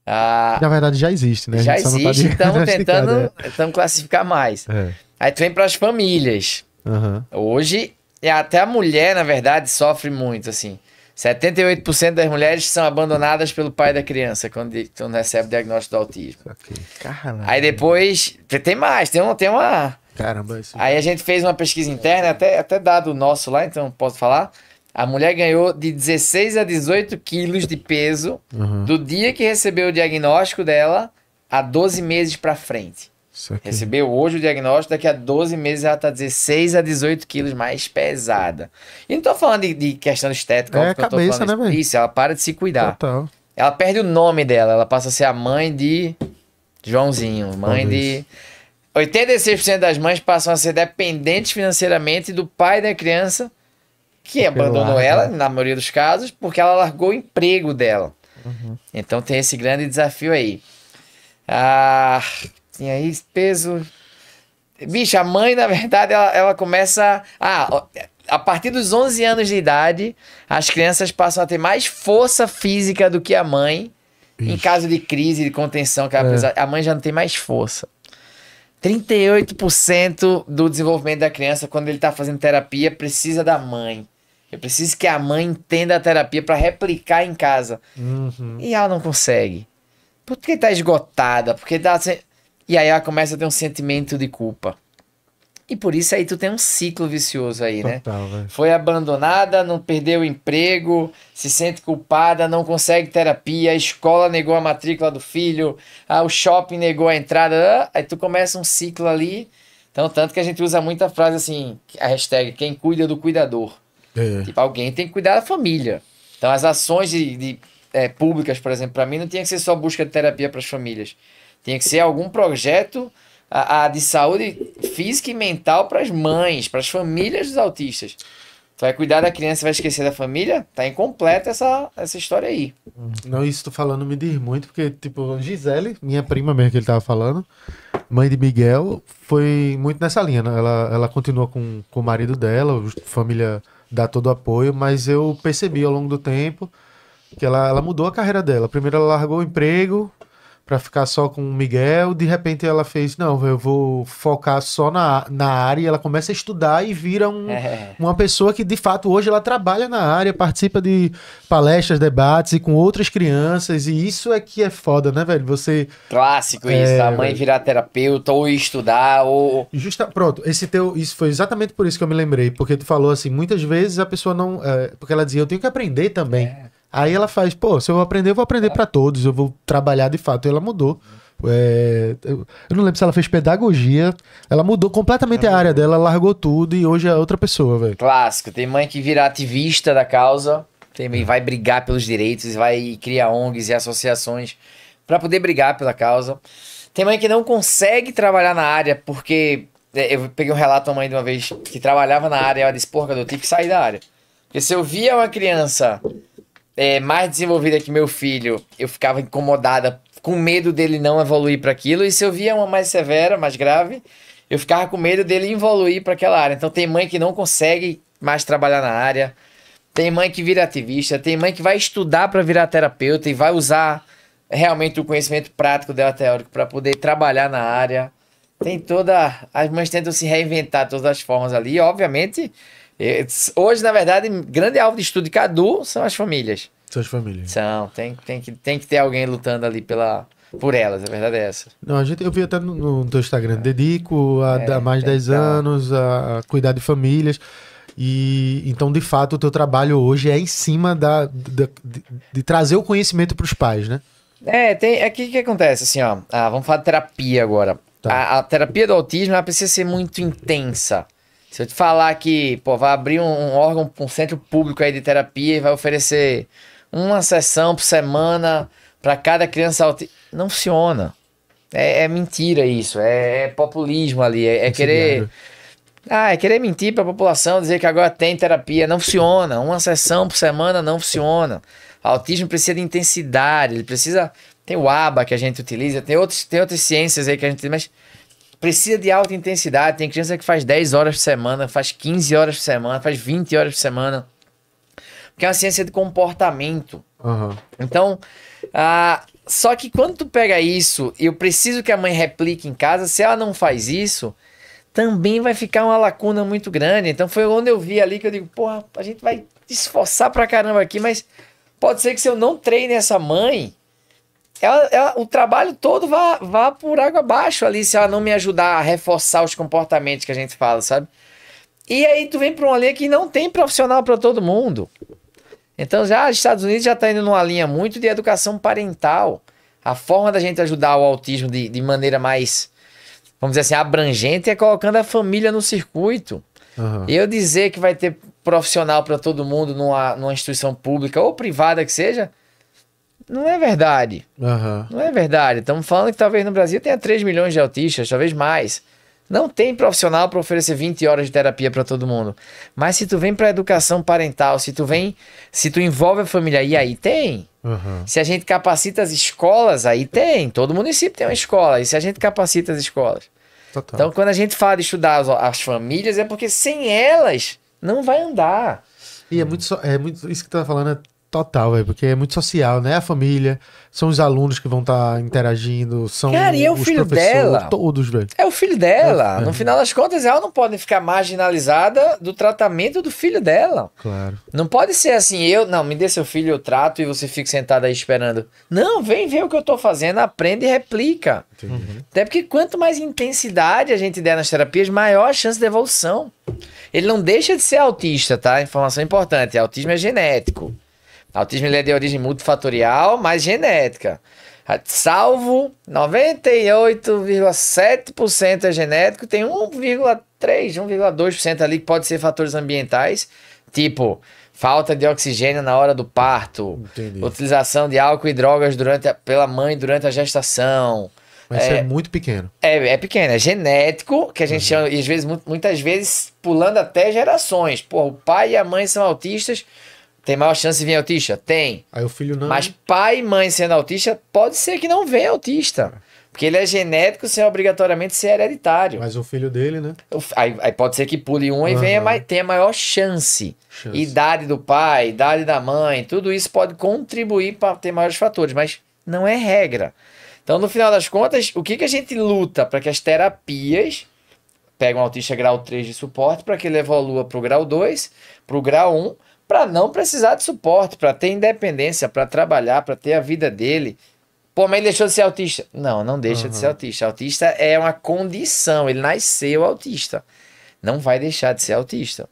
Ah, na verdade, já existe, né? Já tá existe, estamos *laughs* tentando estamos classificar mais. É. Aí tu vem para as famílias. Uhum. Hoje, é, até a mulher, na verdade, sofre muito, assim. 78% das mulheres são abandonadas pelo pai da criança quando, quando então recebe o diagnóstico do autismo. Okay. Aí depois. Tem mais, tem uma. Tem uma Caramba, isso. Aí a gente fez uma pesquisa interna, até, até dado nosso lá, então posso falar. A mulher ganhou de 16 a 18 quilos de peso uhum. do dia que recebeu o diagnóstico dela a 12 meses para frente. Recebeu hoje o diagnóstico, daqui a 12 meses ela tá 16 a 18 quilos mais pesada. E não tô falando de, de questão estética, é a cabeça, né, velho? Isso, ela para de se cuidar. Total. Ela perde o nome dela, ela passa a ser a mãe de Joãozinho, mãe de. 86% das mães passam a ser dependentes financeiramente do pai da criança que abandonou ela, né? na maioria dos casos, porque ela largou o emprego dela. Uhum. Então tem esse grande desafio aí. Ah, tinha isso, peso. Bicho, a mãe, na verdade, ela, ela começa. Ah, a partir dos 11 anos de idade, as crianças passam a ter mais força física do que a mãe. Em caso de crise, de contenção, que ela é. precisa, a mãe já não tem mais força. 38% do desenvolvimento da criança, quando ele está fazendo terapia, precisa da mãe. Eu preciso que a mãe entenda a terapia para replicar em casa. Uhum. E ela não consegue. Porque tá esgotada, porque tá sem... E aí ela começa a ter um sentimento de culpa. E por isso aí tu tem um ciclo vicioso aí, né? Total, né? Véio. Foi abandonada, não perdeu o emprego, se sente culpada, não consegue terapia, a escola negou a matrícula do filho, ah, o shopping negou a entrada, ah, aí tu começa um ciclo ali. Então, tanto que a gente usa muita frase assim, a hashtag quem cuida do cuidador. É. Tipo, alguém tem que cuidar da família. Então, as ações de, de é, públicas, por exemplo, para mim não tinha que ser só busca de terapia para as famílias. Tinha que ser algum projeto a, a de saúde física e mental para as mães, para as famílias dos autistas. Tu vai cuidar da criança vai esquecer da família? Tá incompleta essa, essa história aí. Não, isso tô falando me diz muito, porque, tipo, Gisele, minha prima mesmo que ele tava falando, mãe de Miguel, foi muito nessa linha, né? Ela, ela continua com, com o marido dela, a família dá todo o apoio, mas eu percebi ao longo do tempo que ela, ela mudou a carreira dela. Primeiro ela largou o emprego, para ficar só com o Miguel. De repente ela fez, não, eu vou focar só na, na área. Ela começa a estudar e vira um, é. uma pessoa que, de fato, hoje ela trabalha na área, participa de palestras, debates e com outras crianças. E isso é que é foda, né, velho? Você. Clássico é, isso, a mãe virar terapeuta ou estudar ou. Justa, pronto, esse teu. Isso foi exatamente por isso que eu me lembrei. Porque tu falou assim, muitas vezes a pessoa não. É, porque ela dizia, eu tenho que aprender também. É. Aí ela faz, pô, se eu vou aprender, eu vou aprender para todos, eu vou trabalhar de fato. E ela mudou. É, eu não lembro se ela fez pedagogia. Ela mudou completamente a área dela, largou tudo e hoje é outra pessoa, velho. Clássico. Tem mãe que vira ativista da causa, também vai brigar pelos direitos, vai criar ONGs e associações para poder brigar pela causa. Tem mãe que não consegue trabalhar na área porque é, eu peguei um relato da mãe de uma vez que trabalhava na área e ela disse: "Porra, eu tive que sair da área". Porque se eu via uma criança é, mais desenvolvida que meu filho, eu ficava incomodada com medo dele não evoluir para aquilo. E se eu via uma mais severa, mais grave, eu ficava com medo dele evoluir para aquela área. Então tem mãe que não consegue mais trabalhar na área, tem mãe que vira ativista, tem mãe que vai estudar para virar terapeuta e vai usar realmente o conhecimento prático dela teórico para poder trabalhar na área. Tem toda. As mães tentam se reinventar de todas as formas ali. obviamente, Hoje, na verdade, grande alvo de estudo de Cadu são as famílias. São as famílias. São, tem, tem, que, tem que ter alguém lutando ali pela, por elas, a verdade é essa. Não, a gente, eu vi até no, no teu Instagram, é. dedico a, é, mais de 10 então. anos a, a cuidar de famílias. E então, de fato, o teu trabalho hoje é em cima da, da de, de, trazer o conhecimento para os pais, né? É, tem, é que que acontece assim, ó. Ah, vamos falar de terapia agora. Tá. A, a terapia do autismo ela precisa ser muito intensa. Se eu te falar que, pô, vai abrir um órgão, um centro público aí de terapia e vai oferecer uma sessão por semana para cada criança autista, não funciona. É, é, mentira isso, é, é populismo ali, é, é querer. Ah, é querer mentir para a população, dizer que agora tem terapia, não funciona. Uma sessão por semana não funciona. autismo precisa de intensidade, ele precisa. Tem o ABA que a gente utiliza, tem, outros, tem outras ciências aí que a gente. Mas precisa de alta intensidade. Tem criança que faz 10 horas por semana, faz 15 horas por semana, faz 20 horas por semana. Porque é uma ciência de comportamento. Uhum. Então, ah, só que quando tu pega isso e eu preciso que a mãe replique em casa, se ela não faz isso, também vai ficar uma lacuna muito grande. Então foi onde eu vi ali que eu digo, porra, a gente vai esforçar pra caramba aqui, mas pode ser que se eu não treine essa mãe, ela, ela, o trabalho todo vá, vá por água abaixo ali, se ela não me ajudar a reforçar os comportamentos que a gente fala, sabe? E aí tu vem para uma linha que não tem profissional para todo mundo. Então já os Estados Unidos já está indo numa linha muito de educação parental. A forma da gente ajudar o autismo de, de maneira mais, vamos dizer assim, abrangente é colocando a família no circuito. Uhum. Eu dizer que vai ter profissional para todo mundo numa, numa instituição pública ou privada que seja, não é verdade. Uhum. Não é verdade. Estamos falando que talvez no Brasil tenha 3 milhões de autistas, talvez mais. Não tem profissional para oferecer 20 horas de terapia para todo mundo. Mas se tu vem para educação parental, se tu vem, se tu envolve a família, e aí tem. Uhum. Se a gente capacita as escolas, aí tem. Todo município tem uma escola. E se a gente capacita as escolas? Total. Então, quando a gente fala de estudar as, as, famílias, é porque sem elas não vai andar. E é muito, é muito isso que tu tá falando, é Total, velho, porque é muito social, né? A família, são os alunos que vão estar tá interagindo, são Cara, e é o filho dela. Todos, velho. É o filho dela. É, no é. final das contas, ela não pode ficar marginalizada do tratamento do filho dela. Claro. Não pode ser assim, eu, não, me dê seu filho, eu trato e você fica sentado aí esperando. Não, vem ver o que eu tô fazendo, aprende e replica. Uhum. Até porque quanto mais intensidade a gente der nas terapias, maior a chance de evolução. Ele não deixa de ser autista, tá? Informação importante. Autismo é genético. Autismo ele é de origem multifatorial, mas genética. Salvo 98,7% é genético, tem 1,3%, 1,2% ali que pode ser fatores ambientais, tipo falta de oxigênio na hora do parto, Entendi. utilização de álcool e drogas durante a, pela mãe durante a gestação. Mas é, é muito pequeno. É, é pequeno, é genético, que a gente uhum. chama, e às vezes, muitas vezes, pulando até gerações. Pô, o pai e a mãe são autistas, tem maior chance de vir autista? Tem. Aí o filho não. Mas pai e mãe sendo autista, pode ser que não venha autista. Porque ele é genético sem obrigatoriamente ser hereditário. Mas o filho dele, né? Aí, aí pode ser que pule um uhum. e venha mais, tenha maior chance. chance. Idade do pai, idade da mãe, tudo isso pode contribuir para ter maiores fatores, mas não é regra. Então, no final das contas, o que, que a gente luta para que as terapias peguem um autista grau 3 de suporte para que ele evolua para o grau 2, para o grau 1 para não precisar de suporte, para ter independência, para trabalhar, para ter a vida dele. Pô, mas ele deixou de ser autista. Não, não deixa uhum. de ser uhum. autista. Autista é uma condição, ele nasceu autista. Não vai deixar de ser autista.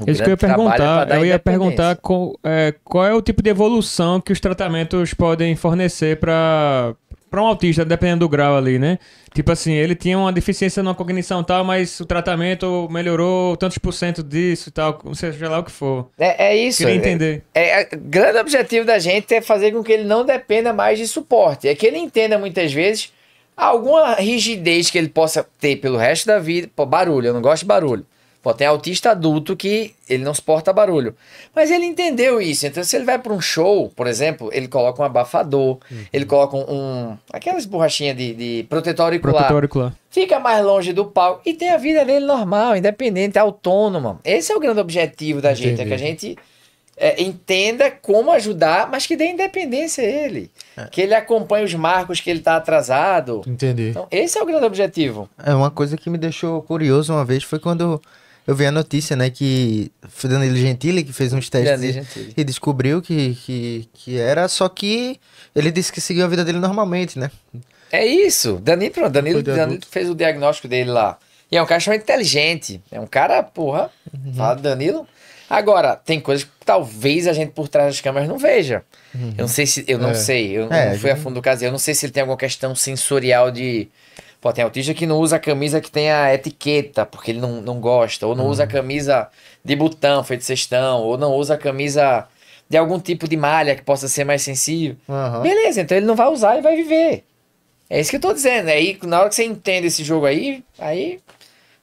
O Isso que eu ia perguntar. É eu ia perguntar qual é, qual é o tipo de evolução que os tratamentos podem fornecer para para um autista, dependendo do grau ali, né? Tipo assim, ele tinha uma deficiência na cognição tal, mas o tratamento melhorou tantos por cento disso e tal, seja lá o que for. É, é isso. Queria é, entender. É, é, grande objetivo da gente é fazer com que ele não dependa mais de suporte. É que ele entenda muitas vezes alguma rigidez que ele possa ter pelo resto da vida. Pô, barulho, eu não gosto de barulho. Pô, tem autista adulto que ele não suporta barulho. Mas ele entendeu isso. Então, se ele vai para um show, por exemplo, ele coloca um abafador, uhum. ele coloca um. um aquelas borrachinhas de, de protetor auricular. Protetor auricular. Fica mais longe do palco e tem a vida dele normal, independente, autônoma. Esse é o grande objetivo da Entendi. gente, é que a gente. É, entenda como ajudar, mas que dê independência a ele. É. Que ele acompanhe os marcos que ele está atrasado. Entendi. Então, esse é o grande objetivo. É uma coisa que me deixou curioso uma vez foi quando eu vi a notícia, né, que foi Danilo Gentili que fez uns testes e, e, descobriu que, que, que era, só que ele disse que seguiu a vida dele normalmente, né? É isso. Danilo, pronto, Danilo, Danilo fez o diagnóstico dele lá. E é um cara chamado inteligente. É um cara, porra, uhum. fala Danilo. Agora, tem coisas que talvez a gente por trás das câmeras não veja. Uhum. Eu não uhum. sei se. Eu não é. sei. Eu é, não fui gente... a fundo do caso. Eu não sei se ele tem alguma questão sensorial de Pô, tem autista que não usa a camisa que tem a etiqueta, porque ele não, não gosta, ou não uhum. usa a uhum. camisa de botão, feito cestão, ou não usa a camisa de algum tipo de malha que possa ser mais sensível. Uhum. Beleza, então ele não vai usar e vai viver. É isso que eu tô dizendo. Aí, na hora que você entende esse jogo aí, aí.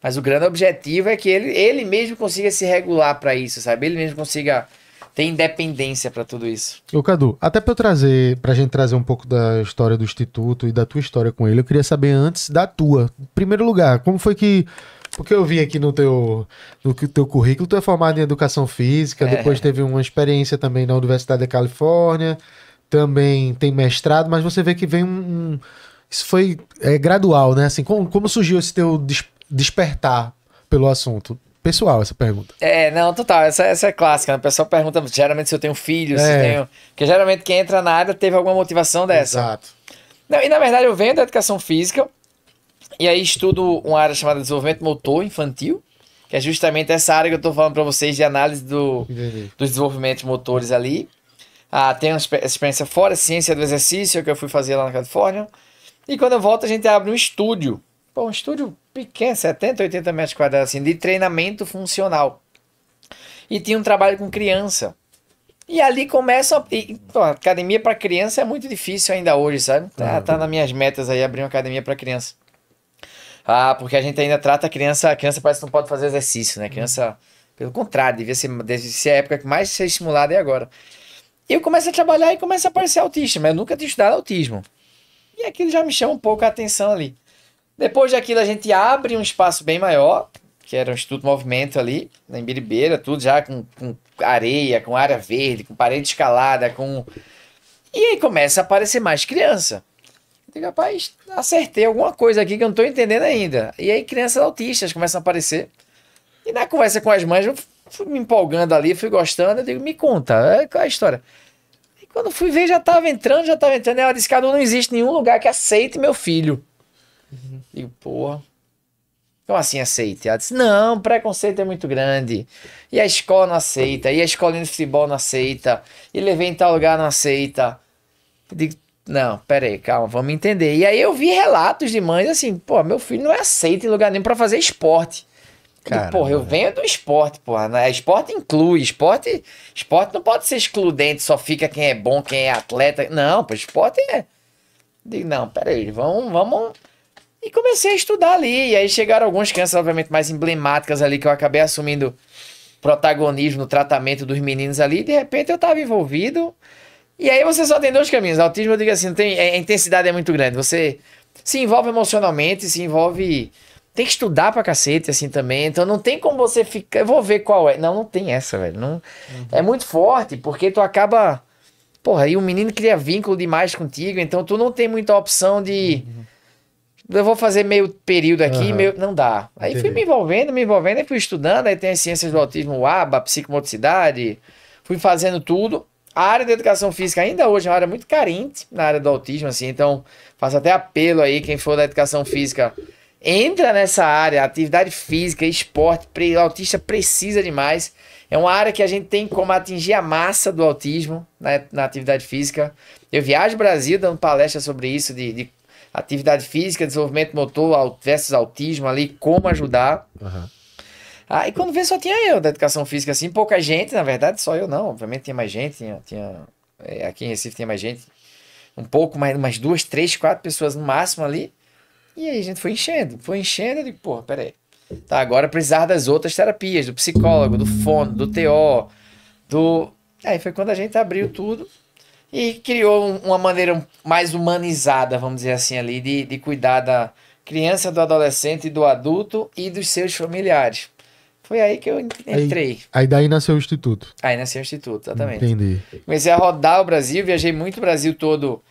Mas o grande objetivo é que ele, ele mesmo consiga se regular para isso, sabe? Ele mesmo consiga tem dependência para tudo isso. Ô Cadu, até para eu trazer, pra gente trazer um pouco da história do Instituto e da tua história com ele, eu queria saber antes da tua. Em primeiro lugar, como foi que porque eu vi aqui no teu, no teu currículo, tu é formado em educação física, é. depois teve uma experiência também na Universidade da Califórnia, também tem mestrado, mas você vê que vem um. um isso foi é, gradual, né? Assim, como, como surgiu esse teu des, despertar pelo assunto? pessoal essa pergunta. É, não, total. Essa, essa é clássica. Né? O pessoal pergunta geralmente se eu tenho filhos, é. se tenho. Porque geralmente quem entra na área teve alguma motivação dessa. Exato. Não, e na verdade eu venho da educação física e aí estudo uma área chamada desenvolvimento motor infantil, que é justamente essa área que eu estou falando para vocês de análise do, dos desenvolvimentos motores ali. Ah, tenho experiência fora, ciência do exercício, que eu fui fazer lá na Califórnia. E quando eu volto, a gente abre um estúdio. Bom, um estúdio pequeno, 70, 80 metros quadrados, assim, de treinamento funcional. E tinha um trabalho com criança. E ali começa. A... E, pô, academia para criança é muito difícil ainda hoje, sabe? Tá, uhum. tá nas minhas metas aí abrir uma academia para criança. Ah, porque a gente ainda trata a criança. A criança parece que não pode fazer exercício, né? A criança, pelo contrário, devia ser, devia ser a época que mais ser estimulada é agora. E eu começo a trabalhar e começa a aparecer autista, mas eu nunca tinha estudado autismo. E aquilo já me chama um pouco a atenção ali. Depois daquilo a gente abre um espaço bem maior, que era o Instituto Movimento ali, na Embiribeira, tudo já com, com areia, com área verde, com parede escalada, com... E aí começa a aparecer mais criança. Eu digo, rapaz, acertei alguma coisa aqui que eu não estou entendendo ainda. E aí crianças autistas começam a aparecer. E na conversa com as mães, eu fui me empolgando ali, fui gostando, eu digo, me conta, é, qual é a história? E quando fui ver, já estava entrando, já estava entrando, e ela disse, cara, não existe nenhum lugar que aceite meu filho. Uhum. Digo, porra. Então assim aceita? Ela disse, não, preconceito é muito grande. E a escola não aceita, e a escolinha de futebol não aceita, e levei em tal lugar não aceita. digo, não, pera aí, calma, vamos entender. E aí eu vi relatos de mães assim, pô, meu filho não é aceito em lugar nenhum para fazer esporte. Cara, porra, eu venho do esporte, porra. É, esporte inclui, esporte, esporte não pode ser excludente, só fica quem é bom, quem é atleta. Não, pô, esporte é. Digo, não, peraí, vamos, vamos e comecei a estudar ali. E aí chegaram algumas crianças, obviamente, mais emblemáticas ali, que eu acabei assumindo protagonismo no tratamento dos meninos ali. De repente eu estava envolvido. E aí você só tem dois caminhos. Autismo, eu digo assim, tem, é, a intensidade é muito grande. Você se envolve emocionalmente, se envolve. Tem que estudar pra cacete, assim, também. Então não tem como você ficar. Eu vou ver qual é. Não, não tem essa, velho. Não... Uhum. É muito forte, porque tu acaba. Porra, aí o menino cria vínculo demais contigo, então tu não tem muita opção de. Uhum eu vou fazer meio período aqui, uhum. meio... não dá. Aí Entendi. fui me envolvendo, me envolvendo, aí fui estudando, aí tem as ciências do autismo, ABA, psicomotricidade, fui fazendo tudo. A área da educação física ainda hoje é uma área muito carente na área do autismo, assim, então faço até apelo aí, quem for da educação física, entra nessa área, atividade física, esporte, pre... autista precisa demais. É uma área que a gente tem como atingir a massa do autismo né, na atividade física. Eu viajo Brasil dando palestra sobre isso, de, de atividade física, desenvolvimento motor versus autismo ali, como ajudar. Uhum. Aí ah, quando vê só tinha eu da educação física, assim, pouca gente, na verdade, só eu não. Obviamente tinha mais gente, tinha. tinha é, aqui em Recife tinha mais gente. Um pouco, mais umas duas, três, quatro pessoas no máximo ali. E aí a gente foi enchendo, foi enchendo, eu digo, porra, peraí. Tá, agora precisar das outras terapias, do psicólogo, do fono, do TO, do. Aí foi quando a gente abriu tudo e criou uma maneira mais humanizada, vamos dizer assim, ali, de, de cuidar da criança, do adolescente, do adulto e dos seus familiares. Foi aí que eu entrei. Aí, aí daí nasceu o Instituto. Aí nasceu o Instituto, exatamente. Entendi. Comecei a rodar o Brasil, viajei muito o Brasil todo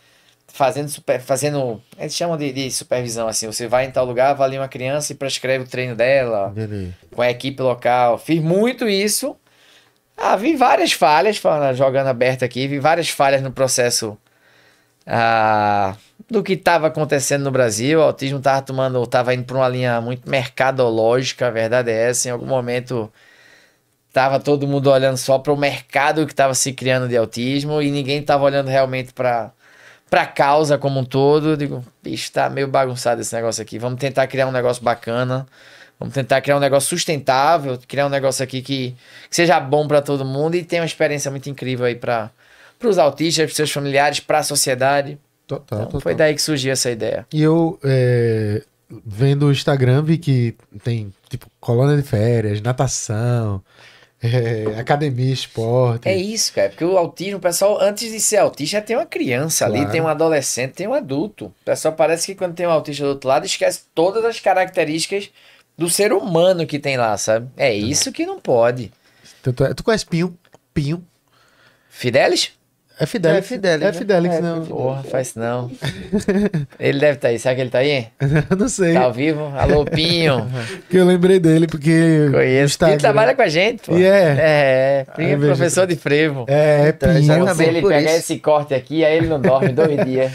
fazendo super, fazendo eles chamam de, de, supervisão assim você vai em tal lugar ali uma criança e prescreve o treino dela Entendi. com a equipe local fiz muito isso ah, vi várias falhas, jogando aberto aqui, vi várias falhas no processo ah, do que estava acontecendo no Brasil. O autismo estava tomando, estava indo para uma linha muito mercadológica, a verdade é essa. Em algum momento estava todo mundo olhando só para o mercado que estava se criando de autismo e ninguém estava olhando realmente para para a causa como um todo. Eu digo, está meio bagunçado esse negócio aqui. Vamos tentar criar um negócio bacana Vamos tentar criar um negócio sustentável, criar um negócio aqui que, que seja bom para todo mundo e tenha uma experiência muito incrível aí para os autistas, para seus familiares, para a sociedade. Total, então, total. Foi daí que surgiu essa ideia. E eu, é, vendo o Instagram, vi que tem, tipo, colônia de férias, natação, é, academia, esporte. É isso, cara. Porque o autismo, o pessoal, antes de ser autista, tem uma criança claro. ali, tem um adolescente, tem um adulto. O pessoal parece que quando tem um autista do outro lado, esquece todas as características do ser humano que tem lá, sabe? É isso que não pode. Tu, tu, é, tu conhece Pinho? Pinho. Fidelis? É Fidelix. É Fidelix. É Fidelix, né? É, não. Porra, faz isso não. *laughs* ele deve estar tá aí. Será que ele está aí? *laughs* não sei. Tá ao vivo? Alô, Pinho. *laughs* que eu lembrei dele, porque. Conheço. Instagram... Ele trabalha com a gente, pô. Yeah. É. É, é, ah, é professor de frevo. É, é então, Pinho. Exatamente. Ele pega isso. esse corte aqui, aí ele não dorme dois dias.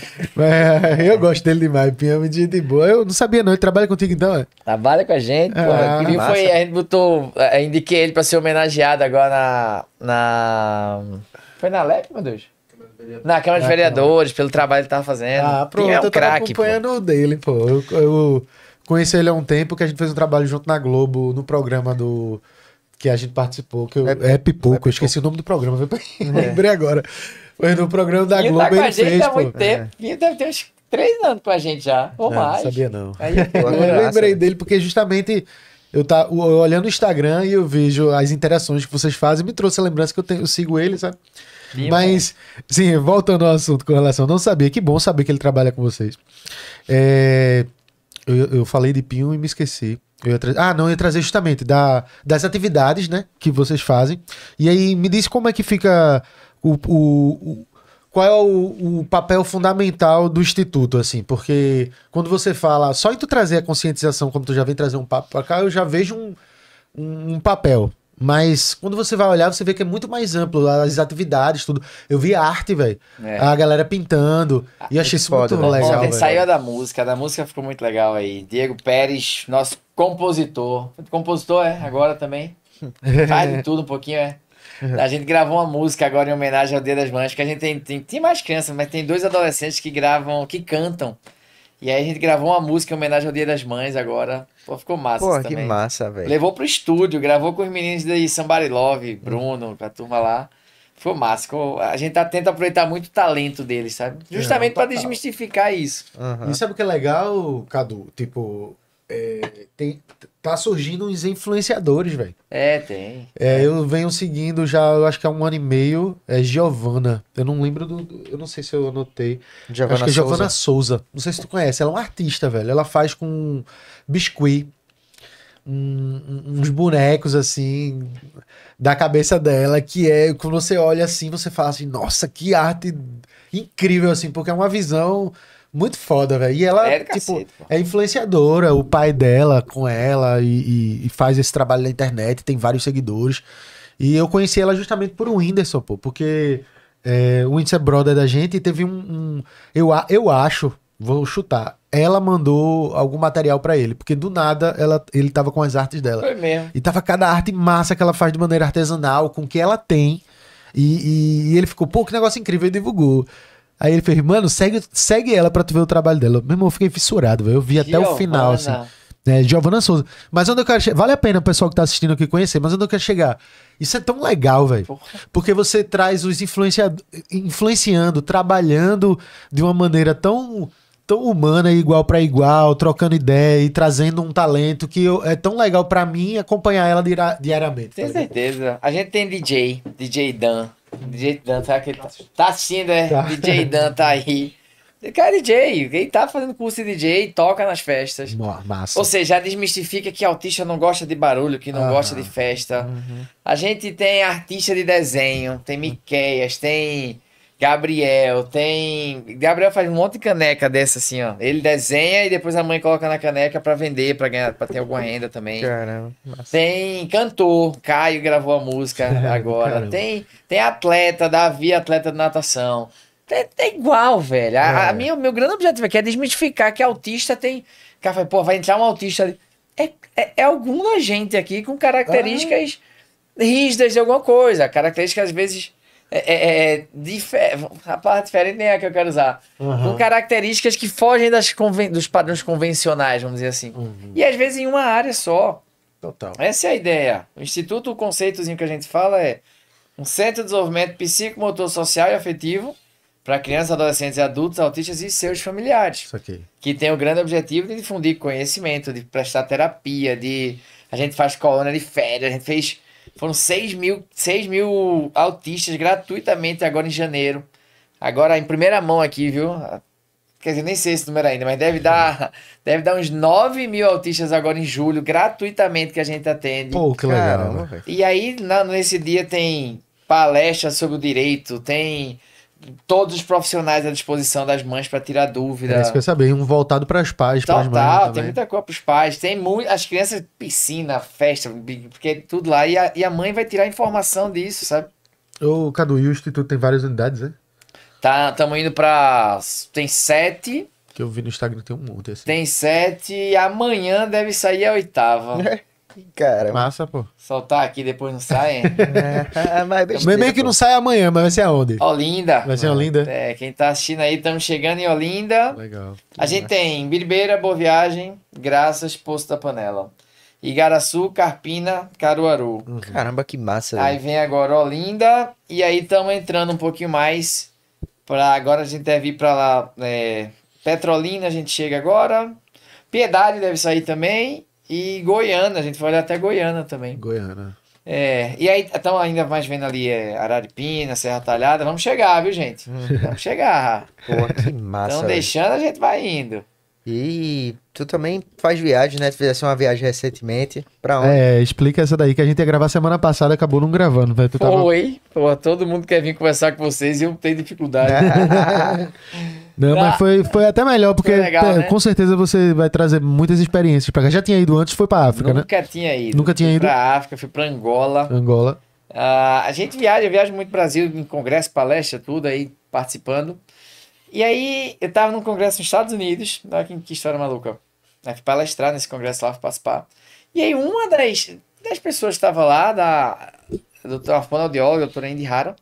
eu gosto dele demais. Pinho é um dia de boa. Eu não sabia, não. Ele trabalha contigo então, é? Trabalha com a gente, pô. Ah, Pinho foi. A gente botou. Eh, indiquei ele para ser homenageado agora na. na foi na LEP, meu Deus? Na Câmara de Vereadores, pelo trabalho que ele tava fazendo. Ah, pronto, é um eu craque, acompanhando pô. o dele, pô. Eu, eu conheci ele há um tempo que a gente fez um trabalho junto na Globo, no programa do que a gente participou, que eu, é, é, pipoco, é eu esqueci o nome do programa, é. lembrei agora. Foi no programa da tá Globo, tá com ele a gente fez, há muito pô. tempo, é. deve ter uns três anos com a gente já, ou é, não, mais. Não sabia não. Aí, eu lembrei né? dele porque justamente eu, tá, eu olhando o Instagram e eu vejo as interações que vocês fazem, me trouxe a lembrança que eu, tenho, eu sigo ele, sabe? Mas, sim, voltando ao assunto com relação, não sabia, que bom saber que ele trabalha com vocês. É, eu, eu falei de Pinho e me esqueci. ah, não, eu ia trazer justamente da, das atividades, né, que vocês fazem. E aí, me diz como é que fica o, o, qual é o, o, papel fundamental do Instituto, assim? Porque quando você fala, só em tu trazer a conscientização, como tu já vem trazer um papo pra cá, eu já vejo um, um, papel. Mas quando você vai olhar, você vê que é muito mais amplo, as atividades, tudo. Eu vi arte, velho. É. A galera pintando. Ah, e achei é isso foda, muito né? legal. saiu a da música, a da música ficou muito legal aí. Diego Pérez, nosso compositor. Compositor, é, agora também. *laughs* Faz de tudo um pouquinho, é. A gente gravou uma música agora em homenagem ao Dia das Mães, que a gente tem, tem, tem mais crianças, mas tem dois adolescentes que gravam, que cantam. E aí a gente gravou uma música em homenagem ao Dia das Mães agora. Pô, ficou massa Pô, que também. massa, velho. Levou pro estúdio, gravou com os meninos de Somebody Love, Bruno, com a turma lá. Foi massa. A gente tá tenta aproveitar muito o talento deles, sabe? É, Justamente é, para desmistificar isso. Uhum. E sabe o que é legal, Cadu? Tipo, é, tem, tá surgindo uns influenciadores, velho. É, tem. É, é, eu venho seguindo já, eu acho que há um ano e meio, é Giovana. Eu não lembro do, do eu não sei se eu anotei. Giovana acho que é Souza. Giovana Souza. Não sei se tu conhece, ela é uma artista, velho. Ela faz com biscuit. Um, uns bonecos assim da cabeça dela que é quando você olha assim você fala assim nossa que arte incrível assim porque é uma visão muito foda, velho. E ela, é, tipo, cacete, é influenciadora, o pai dela com ela e, e, faz esse trabalho na internet, tem vários seguidores. E eu conheci ela justamente por um Whindersson, pô, porque é, o Whindersson é brother da gente e teve um. um eu, eu acho, vou chutar, ela mandou algum material para ele, porque do nada ela, ele tava com as artes dela. Foi mesmo. E tava cada arte massa que ela faz de maneira artesanal, com o que ela tem. E, e, e ele ficou, pô, que negócio incrível, e divulgou. Aí ele fez, mano, segue, segue ela pra tu ver o trabalho dela. Meu irmão, eu fiquei fissurado, velho. Eu vi até o final, assim. É, Giovana Souza. Mas onde eu quero chegar. Vale a pena o pessoal que tá assistindo aqui conhecer, mas onde eu quero chegar. Isso é tão legal, velho. Porque você traz os influenciado, influenciando, trabalhando de uma maneira tão tão humana, igual para igual, trocando ideia e trazendo um talento que eu, é tão legal para mim acompanhar ela diariamente. Tem tá certeza. A gente tem DJ, DJ Dan, DJ Dan tá, que tá, assistindo é Tá. DJ Dan tá aí. Cara, DJ, quem tá fazendo curso de DJ toca nas festas. Boa, massa. Ou seja, desmistifica que autista não gosta de barulho, que não ah, gosta de festa. Uhum. A gente tem artista de desenho, tem uhum. Miqueias, tem Gabriel, tem. Gabriel faz um monte de caneca dessa assim, ó. Ele desenha e depois a mãe coloca na caneca para vender, para ganhar, para ter alguma renda também. Caramba. Massa. Tem cantor, Caio gravou a música *laughs* agora. Caramba. Tem tem atleta, Davi, atleta de natação. É, é igual, velho. A, é. a minha, o meu grande objetivo aqui é desmistificar que autista tem. O cara fala, pô, vai entrar um autista ali. É, é, é alguma gente aqui com características ah. rígidas de alguma coisa. Características, às vezes, é, é, é, é diferente. A palavra diferente nem é a que eu quero usar. Uhum. Com características que fogem das conven... dos padrões convencionais, vamos dizer assim. Uhum. E às vezes em uma área só. Total. Essa é a ideia. O Instituto, o conceitozinho que a gente fala é um centro de desenvolvimento psicomotor social e afetivo para crianças, adolescentes e adultos, autistas e seus familiares. Isso aqui. Que tem o grande objetivo de difundir conhecimento, de prestar terapia, de. A gente faz colônia de férias, a gente fez foram 6 mil, 6 mil autistas gratuitamente agora em janeiro. Agora em primeira mão aqui, viu? Quer dizer, nem sei esse número ainda, mas deve dar, *laughs* deve dar uns 9 mil autistas agora em julho, gratuitamente, que a gente atende. Pô, que legal. Né? E aí, na, nesse dia tem palestra sobre o direito, tem todos os profissionais à disposição das mães para tirar dúvida. É isso que eu sabia, um voltado para as pais, para as mães. Total, tem muita coisa para os pais, tem muito, as crianças piscina, festa, porque tudo lá e a, e a mãe vai tirar informação disso, sabe? O Cadu, e o instituto tem várias unidades, né? Tá, estamos indo para tem sete. Que eu vi no Instagram tem um monte assim. Tem sete, amanhã deve sair a oitava. É? Cara, massa, pô. Soltar aqui depois não sai, hein? *laughs* é, ah, mas Meio que não sai amanhã, mas vai ser aonde? Olinda. Vai ser ah, Olinda. É, quem tá assistindo aí, estamos chegando em Olinda. Legal. A gente tem Birbeira, Boa Viagem, Graças, Poço da Panela. Igaraçu, Carpina, Caruaru. Uhum. Caramba, que massa. Aí vem agora Olinda. E aí estamos entrando um pouquinho mais. Pra, agora a gente deve ir para lá. É, Petrolina, a gente chega agora. Piedade deve sair também. E Goiânia, a gente foi olhar até Goiânia também. Goiânia. É, e aí estão ainda mais vendo ali é, Araripina, Serra Talhada. Vamos chegar, viu, gente? Hum. Vamos chegar. Pô, que massa. Estão deixando, a gente vai indo. E tu também faz viagem, né? Tu fizesse uma viagem recentemente. Pra onde? É, explica essa daí que a gente ia gravar semana passada acabou não gravando, velho. Tava... Foi. Pô, todo mundo quer vir conversar com vocês e eu tenho dificuldade. *laughs* *laughs* Não, mas foi, foi até melhor, porque legal, é, né? com certeza você vai trazer muitas experiências pra cá. Já tinha ido antes, foi pra África, Nunca né? Nunca tinha ido. Nunca tinha fui ido. Pra África, fui pra Angola. Angola. Uh, a gente viaja, eu viajo muito Brasil, em congresso, palestra, tudo aí, participando. E aí, eu tava num congresso nos Estados Unidos, olha que, que história maluca. Eu fui palestrar nesse congresso lá, fui participar. E aí, uma das, das pessoas que estava lá, da doutora fonoaudióloga, doutora Indy Hara,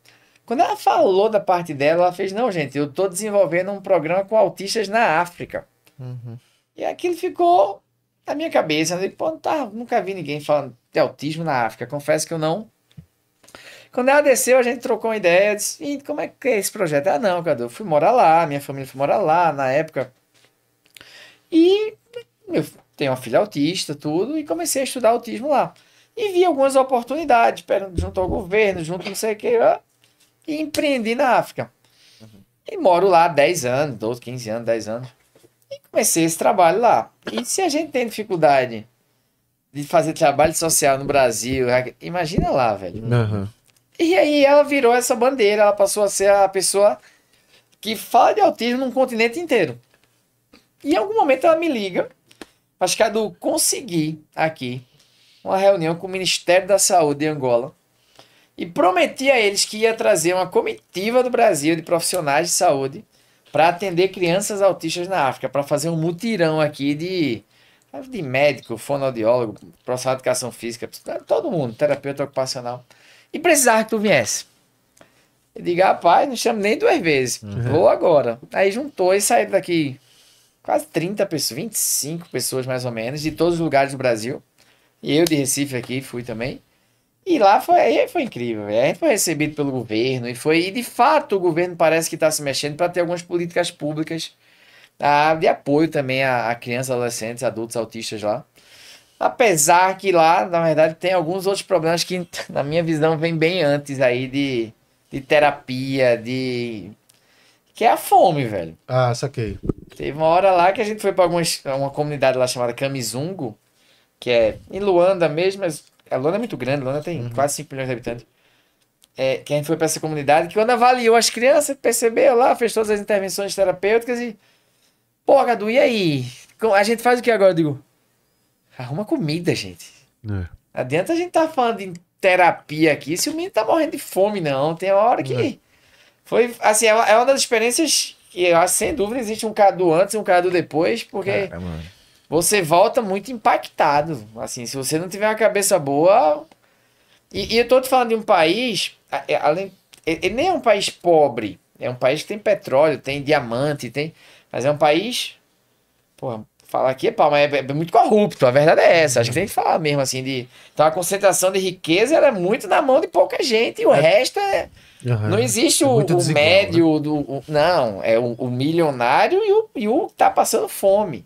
quando ela falou da parte dela, ela fez: Não, gente, eu estou desenvolvendo um programa com autistas na África. Uhum. E aquilo ficou na minha cabeça. Eu digo, Pô, não tá, nunca vi ninguém falando de autismo na África. Confesso que eu não. Quando ela desceu, a gente trocou uma ideia. Eu disse: Como é que é esse projeto? Ah, não, Cadu, eu fui morar lá, minha família foi morar lá na época. E eu tenho uma filha autista, tudo, e comecei a estudar autismo lá. E vi algumas oportunidades, junto ao governo, junto não sei o que e empreendi na África. Uhum. E moro lá 10 anos, 12, 15 anos, 10 anos. E comecei esse trabalho lá. E se a gente tem dificuldade de fazer trabalho social no Brasil, é imagina lá, velho. Uhum. E aí ela virou essa bandeira, ela passou a ser a pessoa que fala de autismo num continente inteiro. E em algum momento ela me liga, acho que é do conseguir aqui, uma reunião com o Ministério da Saúde de Angola e prometi a eles que ia trazer uma comitiva do Brasil de profissionais de saúde para atender crianças autistas na África, para fazer um mutirão aqui de, de médico, fonoaudiólogo, profissional de educação física, todo mundo, terapeuta ocupacional. E precisava que tu viesse. Eu diga, rapaz, não chamo nem duas vezes, uhum. vou agora. Aí juntou e saiu daqui quase 30 pessoas, 25 pessoas mais ou menos, de todos os lugares do Brasil. E eu de Recife aqui fui também. E lá foi, foi incrível, véio. a gente foi recebido pelo governo e foi, e de fato o governo parece que está se mexendo para ter algumas políticas públicas tá, de apoio também a, a crianças, adolescentes, adultos, autistas lá. Apesar que lá, na verdade, tem alguns outros problemas que, *laughs* na minha visão, vem bem antes aí de, de terapia, de. Que é a fome, velho. Ah, saquei. Teve uma hora lá que a gente foi para uma comunidade lá chamada Camizungo, que é em Luanda mesmo, mas a Lona é muito grande, Lona tem uhum. quase 5 milhões de habitantes. É, que a gente foi para essa comunidade, que quando avaliou as crianças, percebeu lá, fez todas as intervenções terapêuticas e. Pô, Gadu, e aí? A gente faz o que agora? Eu digo, arruma comida, gente. É. Adianta a gente tá falando em terapia aqui se o menino tá morrendo de fome, não. Tem hora que. É. Foi, assim, é, é uma das experiências que eu acho, sem dúvida, existe um Cadu antes e um Cadu depois, porque. É, é você volta muito impactado. Assim, se você não tiver uma cabeça boa. E, e eu tô te falando de um país. É, além, ele nem é um país pobre. É um país que tem petróleo, tem diamante, tem. Mas é um país. Porra, falar aqui é pau, mas é, é, muito corrupto. A verdade é essa. Acho que tem que falar mesmo, assim, de. Então a concentração de riqueza era é muito na mão de pouca gente. E o é. resto é. Uhum. Não existe é o, médio né? do. O, não, é o, o milionário e o, e o que está passando fome.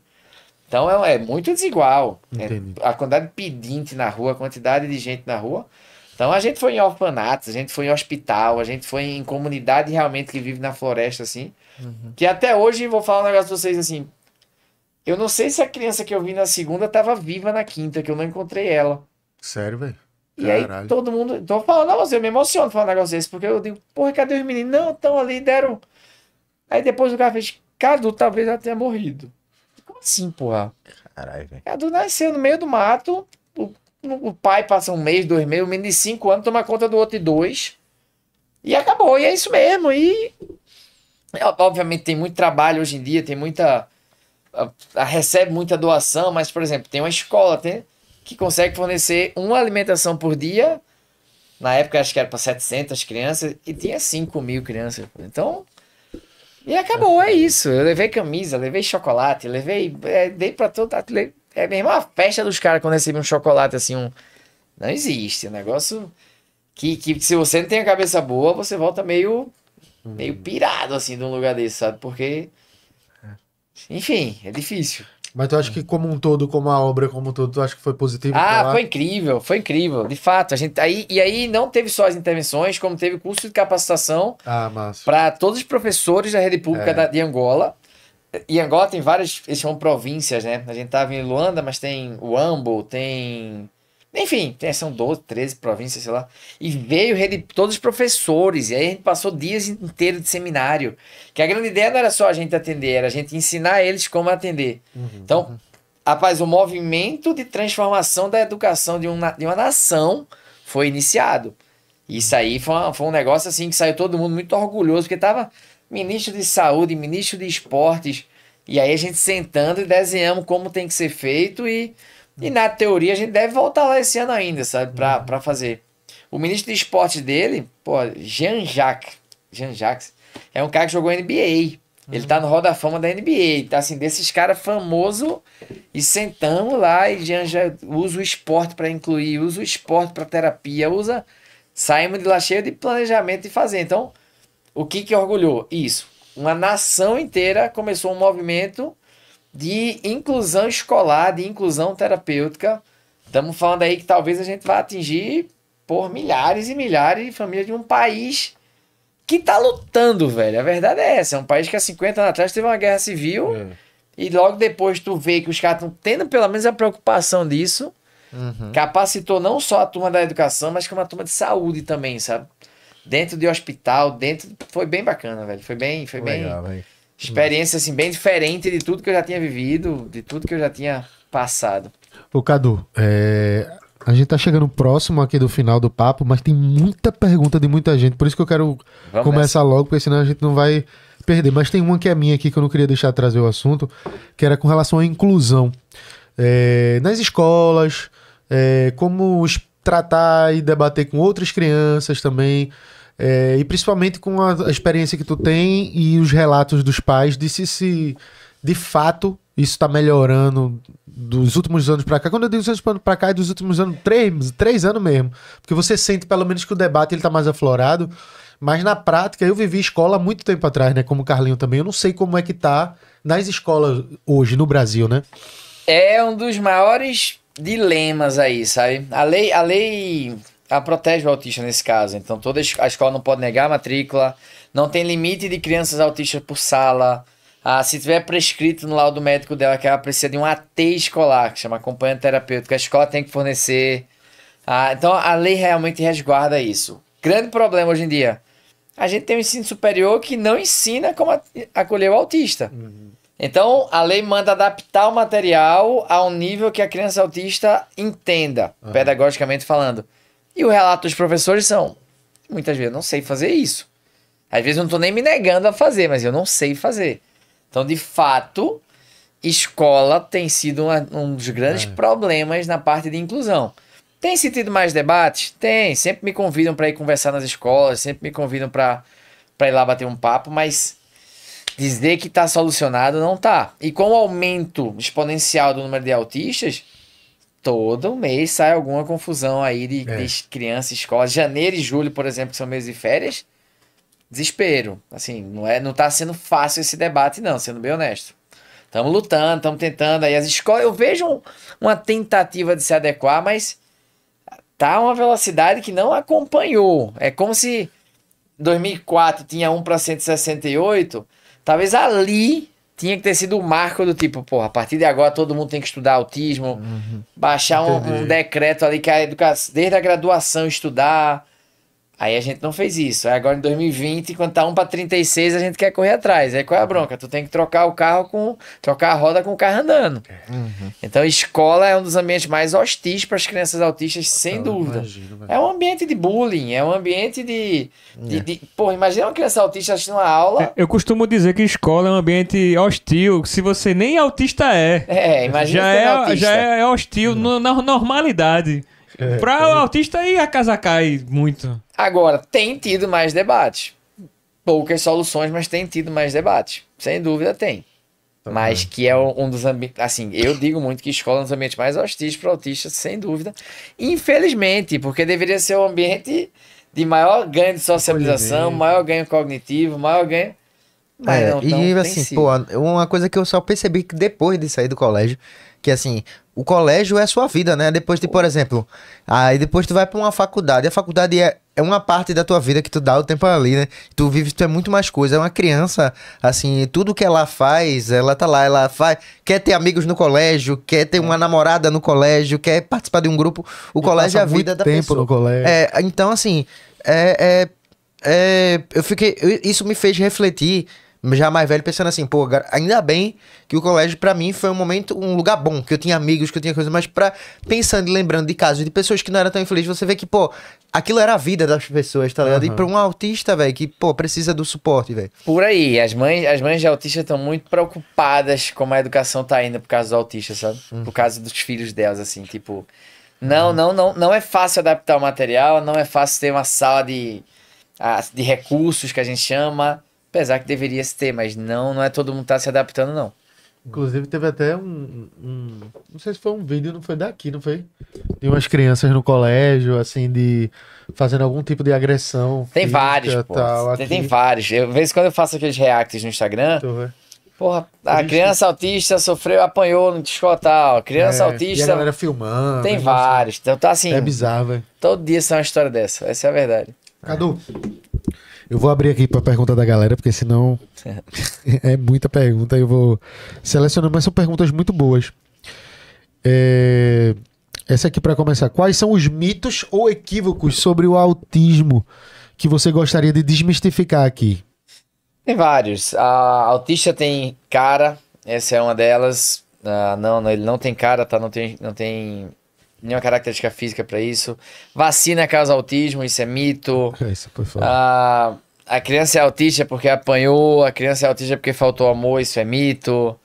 Então é, é muito desigual. É a quantidade de pedinte na rua, a quantidade de gente na rua. Então a gente foi em orfanatos, a gente foi em hospital, a gente foi em comunidade realmente que vive na floresta, assim. Uhum. Que até hoje, vou falar um negócio pra vocês assim. Eu não sei se a criança que eu vi na segunda tava viva na quinta, que eu não encontrei ela. Sério, velho? E aí todo mundo. Tô falando você, eu me emociono falando um negócio desse, porque eu digo, porra, cadê os meninos? Não, estão ali, deram. Aí depois o cara fez, Cadu, talvez ela tenha morrido sim, porra. Caralho, velho. Cadu nasceu no meio do mato. O, o pai passa um mês, dois meses, menos um menino de cinco anos toma conta do outro e dois. E acabou, e é isso mesmo. E é, obviamente tem muito trabalho hoje em dia, tem muita. A, a, recebe muita doação, mas, por exemplo, tem uma escola tem, que consegue fornecer uma alimentação por dia. Na época, acho que era para 700 crianças, e tinha 5 mil crianças. Então, e acabou, é isso. Eu levei camisa, levei chocolate, levei. É, dei pra todo. Tá, é mesmo a festa dos caras quando recebem um chocolate assim, um. Não existe. É um negócio que, que se você não tem a cabeça boa, você volta meio. meio uhum. pirado assim de um lugar desse, sabe? Porque. É. Enfim, é difícil. Mas tu acha que como um todo, como a obra como um todo, tu acha que foi positivo? Ah, foi incrível, foi incrível. De fato, a gente aí e aí não teve só as intervenções, como teve curso de capacitação ah, para todos os professores da rede pública é. da, de Angola. E Angola tem várias, eles são províncias, né? A gente tava em Luanda, mas tem o Ambo tem enfim, é, são 12, 13 províncias, sei lá. E veio todos os professores, e aí a gente passou dias inteiros de seminário. Que a grande ideia não era só a gente atender, era a gente ensinar eles como atender. Uhum, então, uhum. rapaz, o movimento de transformação da educação de uma, de uma nação foi iniciado. Isso aí foi, uma, foi um negócio assim que saiu todo mundo muito orgulhoso, porque tava ministro de saúde, ministro de esportes, e aí a gente sentando e desenhamos como tem que ser feito e e na teoria a gente deve voltar lá esse ano ainda, sabe? Pra, uhum. pra fazer. O ministro de esporte dele, pô, Jean-Jacques. Jean-Jacques. É um cara que jogou NBA. Ele uhum. tá no Roda da Fama da NBA. Tá assim, desses caras famoso e sentamos lá e Jean já usa o esporte para incluir, usa o esporte para terapia, usa. Saímos de lá cheio de planejamento e fazer. Então, o que que orgulhou? Isso. Uma nação inteira começou um movimento de inclusão escolar, de inclusão terapêutica. Estamos falando aí que talvez a gente vá atingir por milhares e milhares de famílias de um país que está lutando, velho. A verdade é essa. É um país que há 50 anos atrás teve uma guerra civil é. e logo depois tu vê que os caras estão tendo pelo menos a preocupação disso. Uhum. Capacitou não só a turma da educação, mas como a turma de saúde também, sabe? Dentro de hospital, dentro. Foi bem bacana, velho. Foi bem. Foi Legal, bem. Experiência assim, bem diferente de tudo que eu já tinha vivido, de tudo que eu já tinha passado. Ô, Cadu, é... a gente tá chegando próximo aqui do final do papo, mas tem muita pergunta de muita gente, por isso que eu quero Vamos começar nessa. logo, porque senão a gente não vai perder. Mas tem uma que é minha aqui que eu não queria deixar trazer o assunto, que era com relação à inclusão. É... Nas escolas, é... como tratar e debater com outras crianças também. É, e principalmente com a, experiência que tu tem e os relatos dos pais de se, de fato isso está melhorando dos últimos anos para cá. Quando eu digo dos anos para cá, é dos últimos anos, três, três anos mesmo. Porque você sente pelo menos que o debate ele tá mais aflorado. Mas na prática, eu vivi escola há muito tempo atrás, né? Como o Carlinho também. Eu não sei como é que tá nas escolas hoje no Brasil, né? É um dos maiores dilemas aí, sabe? A lei, a lei a protege o autista nesse caso. Então, toda a escola não pode negar a matrícula, não tem limite de crianças autistas por sala. Ah, se tiver prescrito no laudo médico dela que ela precisa de um AT escolar, que chama acompanhamento terapêutico, a escola tem que fornecer. Ah, então, a lei realmente resguarda isso. Grande problema hoje em dia. A gente tem um ensino superior que não ensina como acolher o autista. Uhum. Então, a lei manda adaptar o material a um nível que a criança autista entenda, uhum. pedagogicamente falando. E o relato dos professores são: muitas vezes eu não sei fazer isso. Às vezes eu não estou nem me negando a fazer, mas eu não sei fazer. Então, de fato, escola tem sido uma, um dos grandes é. problemas na parte de inclusão. Tem sentido mais debates? Tem. Sempre me convidam para ir conversar nas escolas, sempre me convidam para ir lá bater um papo, mas dizer que está solucionado não tá. E com o aumento exponencial do número de autistas, todo mês sai alguma confusão aí de, é. de criança, escola. Janeiro e julho, por exemplo, que são meses de férias, desespero. Assim, não é, não tá sendo fácil esse debate não, sendo bem honesto. Estamos lutando, estamos tentando aí as escolas. Eu vejo uma tentativa de se adequar, mas tá uma velocidade que não acompanhou. É como se 2004 tinha 1 para 168, talvez ali tinha que ter sido o marco do tipo, pô, a partir de agora todo mundo tem que estudar autismo, uhum. baixar um, um, decreto ali que a educação, desde a graduação estudar, Aí a gente não fez isso. Aí agora em 2020, quando tá 1 para 36, a gente quer correr atrás. Aí qual é a bronca? Tu tem que trocar o carro com. trocar a roda com o carro andando. É. Uhum. Então, escola é um dos ambientes mais hostis para as crianças autistas, sem Eu dúvida. Imagino, é um ambiente de bullying, é um ambiente de. de, é. de... Pô, imagina uma criança autista assistindo uma aula. É, eu costumo dizer que escola é um ambiente hostil, se você nem autista é. É, imagina. Já, é, é, autista. já é hostil hum. na normalidade. É, para o é. autista ir a casa cai muito. Agora, tem tido mais debate. Poucas soluções, mas tem tido mais debate. Sem dúvida tem. mas que é um dos ambientes. Assim, eu digo muito que escola é um dos ambientes mais hostis para autista, sem dúvida. Infelizmente, porque deveria ser um ambiente de maior ganho de socialização, maior ganho cognitivo, maior ganho. Mas é, não, e assim, pô, uma coisa que eu só percebi que depois de sair do colégio que assim, o colégio é a sua vida, né? Depois de, por exemplo, aí depois tu vai para uma faculdade, a faculdade é, é uma parte da tua vida que tu dá o tempo ali, né? Tu vive, tu é muito mais coisa. É uma criança, assim, tudo que ela faz, ela tá lá, ela faz, quer ter amigos no colégio, quer ter é. uma namorada no colégio, quer participar de um grupo. O e colégio é a vida da tempo pessoa. No colégio. É, então assim, é, é, é eu fiquei, eu, isso me fez refletir já mais velho, pensando assim, pô, ainda bem que o colégio para mim foi um momento, um lugar bom, que eu tinha amigos, que eu tinha coisa, mas para pensando e lembrando de casos de pessoas que não eram tão infelizes, você vê que, pô, aquilo era a vida das pessoas, tá ligado? Uhum. E para um autista, velho, que, pô, precisa do suporte, velho. Por aí, as mães, as mães de autista estão muito preocupadas como a educação tá indo por causa do autista, sabe? Uhum. Por causa dos filhos delas, assim, tipo, não, uhum. não, não, não é fácil adaptar o material, não é fácil ter uma sala de ah, de recursos que a gente chama Apesar que deveria se ter, mas não, não é todo mundo tá se adaptando, não. Inclusive, teve até um, um, Não sei se foi um vídeo, não foi daqui, não foi? De umas crianças no colégio, assim, de. fazendo algum tipo de agressão. Tem física, vários, pô. tem, tem, vários. Eu, vez quando eu faço aqueles reacts no Instagram. Porra, a Triste. criança autista sofreu, apanhou no tal Criança é, autista. E a galera filmando. Tem né? vários. Então tá assim. É bizarro, velho. Todo dia são uma história dessa. Essa é a verdade. Cadu, eu vou abrir aqui para pergunta da galera, porque senão é. *laughs* é muita pergunta. Eu vou selecionar, mas são perguntas muito boas. É... Essa aqui para começar. Quais são os mitos ou equívocos sobre o autismo que você gostaria de desmistificar aqui? Tem vários. A autista tem cara, essa é uma delas. Ah, não, ele não tem cara, tá? Não tem, não tem nenhuma característica física para isso. Vacina causa autismo, isso é mito. É, isso por favor. Ah, a criança é autista porque apanhou, a criança é autista porque faltou amor, isso é mito.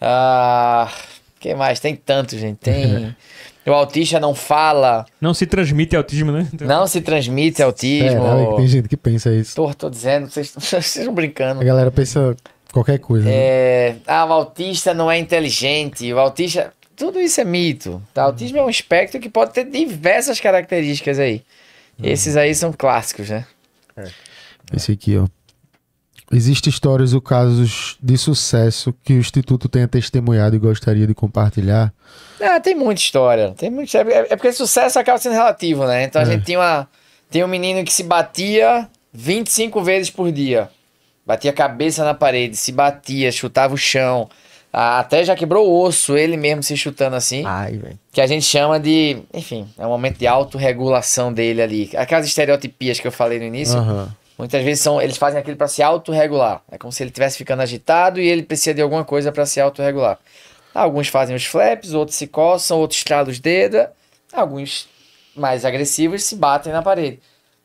Ah, que mais? Tem tanto, gente. Tem. *laughs* O autista não fala. Não se transmite autismo, né? Não se transmite autismo. É, é tem gente que pensa isso. Tô, tô dizendo, vocês, *laughs* vocês estão brincando. A galera pensa qualquer coisa. Né? É... Né? Ah, o autista não é inteligente. O autista tudo isso é mito. Tá? Uhum. Autismo é um espectro que pode ter diversas características aí. Uhum. Esses aí são clássicos, né? É. Esse aqui, ó. Existem histórias ou casos de sucesso que o Instituto tenha testemunhado e gostaria de compartilhar? Ah, tem muita história. Tem muita história. É, é porque sucesso acaba sendo relativo, né? Então a é. gente tem uma, tinha um menino que se batia 25 vezes por dia. Batia a cabeça na parede, se batia, chutava o chão, até já quebrou o osso, ele mesmo se chutando assim. Ai, velho. Que a gente chama de. Enfim, é um momento de autorregulação dele ali. Aquelas estereotipias que eu falei no início. Uhum. Muitas vezes são, eles fazem aquilo para se autorregular. É como se ele estivesse ficando agitado e ele precisa de alguma coisa para se autorregular. Alguns fazem os flaps, outros se coçam, outros tralam os dedos. Alguns mais agressivos se batem na parede.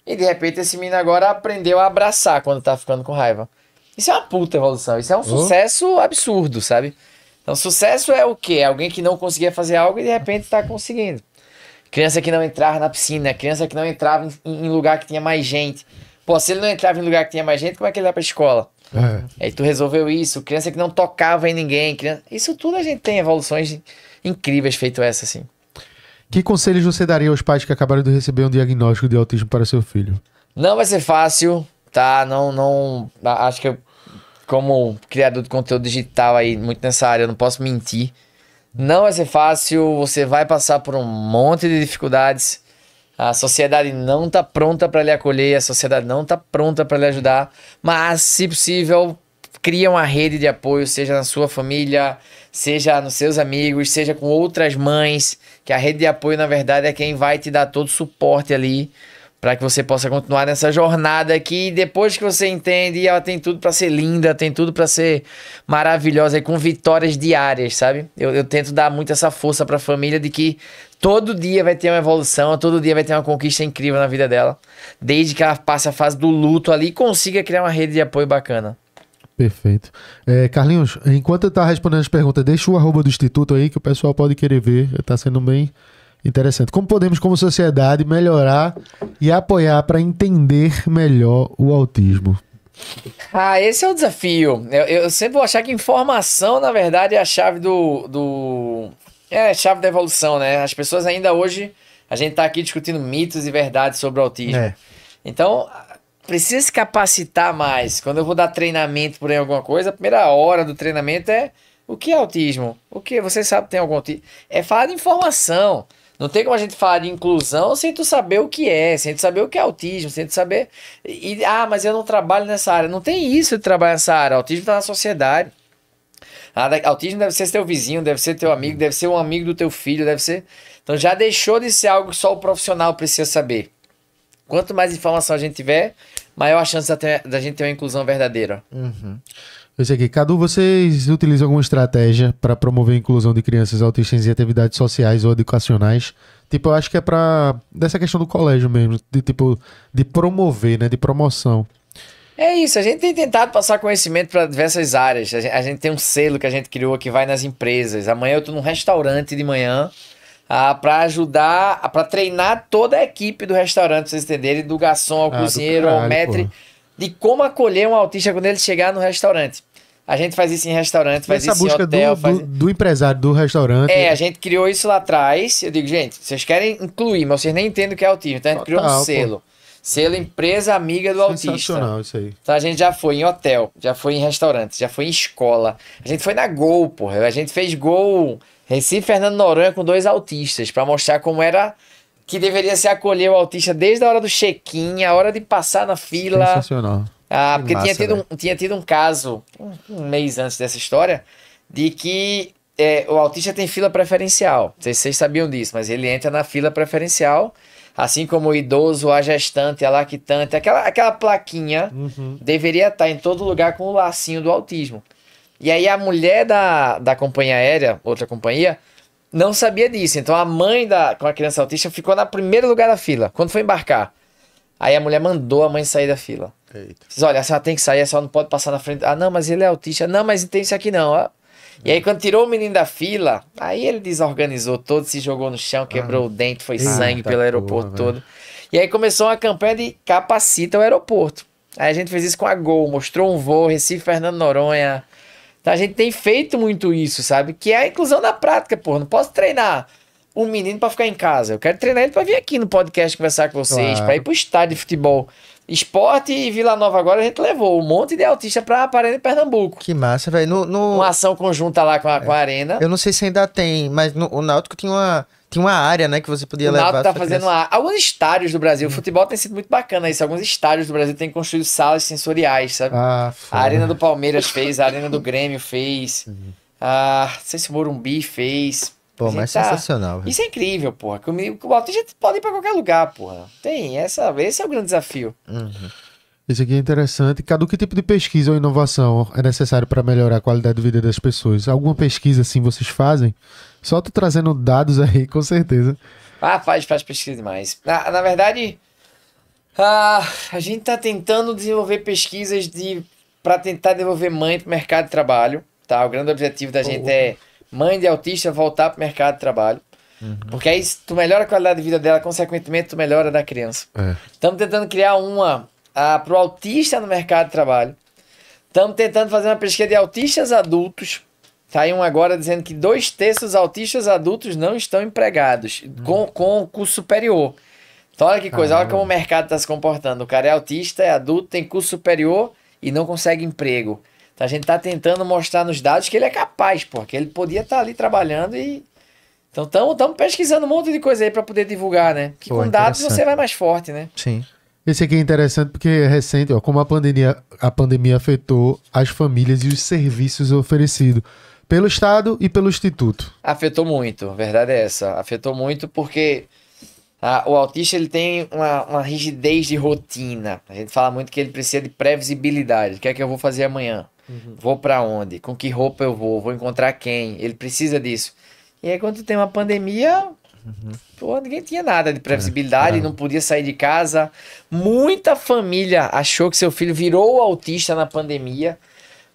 E de repente esse menino agora aprendeu a abraçar quando tá ficando com raiva. Isso é uma puta evolução. Isso é um sucesso absurdo, sabe? Então, sucesso é o quê? É alguém que não conseguia fazer algo e de repente está conseguindo. Criança que não entrava na piscina, criança que não entrava em, em, lugar que tinha mais gente. Pô, se ele não entrava em lugar que tinha mais gente, como é que ele vai pra escola? É. Aí tu resolveu isso. Criança que não tocava em ninguém. Criança... Isso tudo a gente tem evoluções incríveis feito essa, assim. Que conselhos você daria aos pais que acabaram de receber um diagnóstico de autismo para seu filho? Não vai ser fácil, tá? Não, não. Acho que eu como criador de conteúdo digital aí, muito nessa área, eu não posso mentir. Não vai ser fácil, você vai passar por um monte de dificuldades. A sociedade não está pronta para lhe acolher, a sociedade não está pronta para lhe ajudar, mas se possível, cria uma rede de apoio, seja na sua família, seja nos seus amigos, seja com outras mães, que a rede de apoio na verdade é quem vai te dar todo o suporte ali para que você possa continuar nessa jornada aqui. E depois que você entende, ela tem tudo para ser linda, tem tudo para ser maravilhosa e com vitórias diárias, sabe? Eu, eu tento dar muito essa força para a família de que todo dia vai ter uma evolução, todo dia vai ter uma conquista incrível na vida dela, desde que ela passe a fase do luto ali e consiga criar uma rede de apoio bacana. Perfeito. É, Carlinhos, enquanto eu tá respondendo as perguntas, deixa o arroba do Instituto aí que o pessoal pode querer ver. Tá sendo bem Interessante. Como podemos, como sociedade, melhorar e apoiar para entender melhor o autismo? Ah, esse é o desafio. Eu, eu, sempre vou achar que informação, na verdade, é a chave do. do... É a chave da evolução, né? As pessoas ainda hoje. A gente está aqui discutindo mitos e verdades sobre o autismo. É. Então, precisa se capacitar mais. Quando eu vou dar treinamento por alguma coisa, a primeira hora do treinamento é o que é autismo? O que você sabe tem algum autismo? É falar de informação. Não tem como a gente falar de inclusão sem tu saber o que é, sem tu saber o que é autismo, sem tu saber. E, ah, mas eu não trabalho nessa área. Não tem isso de trabalhar nessa área. Autismo está na sociedade. Ah, autismo deve ser teu vizinho, deve ser teu amigo, deve ser um amigo do teu filho, deve ser. Então já deixou de ser algo que só o profissional precisa saber. Quanto mais informação a gente tiver, maior a chance da, da gente ter uma inclusão verdadeira. Uhum sei aqui, Cadu, vocês utilizam alguma estratégia para promover a inclusão de crianças autistas em atividades sociais ou educacionais? Tipo, eu acho que é para dessa questão do colégio mesmo, de tipo de promover, né, de promoção. É isso, a gente tem tentado passar conhecimento para diversas áreas. A gente, a gente, tem um selo que a gente criou que vai nas empresas. Amanhã eu estou num restaurante de manhã ah, para ajudar, ah, para treinar toda a equipe do restaurante, pra vocês entenderem, do garçom ao ah, cozinheiro, caralho, ao maître, de como acolher um autista quando ele chegar no restaurante. A gente faz isso em restaurante, faz isso em hotel. Do, faz... do, do, empresário do restaurante. É, a gente criou isso lá atrás. Eu digo, gente, vocês querem incluir, mas vocês nem entendem o que é autismo. Então a gente Total, criou um selo. Pô. Selo empresa amiga do autista. Sensacional isso aí. Então a gente já foi em hotel, já foi em restaurante, já foi em escola. A gente foi na Gol, porra. A gente fez Gol Recife Fernando Noronha com dois autistas para mostrar como era que deveria se acolher o autista desde a hora do check-in, a hora de passar na fila. Sensacional. Ah, porque massa, tinha, tido, um, tinha tido um caso, um mês antes dessa história, de que é, o autista tem fila preferencial. Vocês, vocês sabiam disso, mas ele entra na fila preferencial, assim como o idoso, a gestante, a lactante, aquela, aquela plaquinha uhum. deveria estar em todo lugar com o lacinho do autismo. E aí a mulher da, da companhia aérea, outra companhia, não sabia disso. Então a mãe da, com a criança autista ficou no primeiro lugar da fila, quando foi embarcar. Aí a mulher mandou a mãe sair da fila. Eita. Diz, olha, a senhora tem que sair, a senhora não pode passar na frente. Ah, não, mas ele é autista. Não, mas não tem isso aqui não. E aí quando tirou o menino da fila, aí ele desorganizou todo, se jogou no chão, quebrou ah. o dente, foi Eita sangue pelo aeroporto porra, todo. Velho. E aí começou uma campanha de capacita o aeroporto. Aí a gente fez isso com a Gol, mostrou um voo, Recife, Fernando Noronha. Então a gente tem feito muito isso, sabe? Que é a inclusão na prática, pô. Não posso treinar um menino para ficar em casa. Eu quero treinar ele para vir aqui no podcast conversar com vocês, claro. para ir pro estádio de futebol. Esporte e Vila Nova agora a gente levou um monte de autista pra Arena de Pernambuco. Que massa, velho. No, no... Uma ação conjunta lá com a, é. com a é. Arena. Eu não sei se ainda tem, mas no, o Náutico tinha uma, tinha uma área, né, que você podia o levar. O Náutico tá fazendo uma... Alguns estádios do Brasil, hum. o futebol tem sido muito bacana isso. Alguns estádios do Brasil têm construído salas sensoriais, sabe? Ah, a Arena do Palmeiras fez, a Arena do Grêmio fez, hum. não sei se o Morumbi fez. Pô, mas tá... sensacional. Isso é incrível, porra. Que o, que o pode ir pra qualquer lugar, porra. Tem, essa, esse é o grande desafio. Uhum. Isso aqui é interessante. Cadu, que tipo de pesquisa ou inovação é necessário para melhorar a qualidade de vida das pessoas? Alguma pesquisa assim vocês fazem? Só tô trazendo dados aí, com certeza. Ah, faz, faz pesquisa demais. Na, na verdade, ah, a gente tá tentando desenvolver pesquisas de para tentar devolver mãe pro mercado de trabalho, tá? O grande objetivo da oh. gente é mãe de autista voltar para o mercado de trabalho. Uhum. Porque aí tu melhora a qualidade de vida dela, consequentemente tu melhora a da criança. Estamos é. tentando criar uma para o autista no mercado de trabalho. Estamos tentando fazer uma pesquisa de autistas adultos. Tá aí um agora dizendo que dois terços dos autistas adultos não estão empregados uhum. com, com curso superior. Então olha que coisa, Caramba. olha como o mercado está se comportando. O cara é autista, é adulto, tem curso superior e não consegue emprego. Então, a gente está tentando mostrar nos dados que ele é capaz, porque ele podia estar tá ali trabalhando e. Então estamos pesquisando um monte de coisa aí para poder divulgar, né? Porque Pô, com dados você vai mais forte, né? Sim. Esse aqui é interessante porque é recente, ó, como a pandemia, a pandemia afetou as famílias e os serviços oferecidos pelo Estado e pelo Instituto. Afetou muito, a verdade é essa. Afetou muito porque a, o autista ele tem uma, uma, rigidez de rotina. A gente fala muito que ele precisa de previsibilidade. O que é que eu vou fazer amanhã? Uhum. Vou para onde? Com que roupa eu vou? Vou encontrar quem? Ele precisa disso. E aí, quando tem uma pandemia, uhum. pô, ninguém tinha nada de previsibilidade, é, é. não podia sair de casa. Muita família achou que seu filho virou autista na pandemia,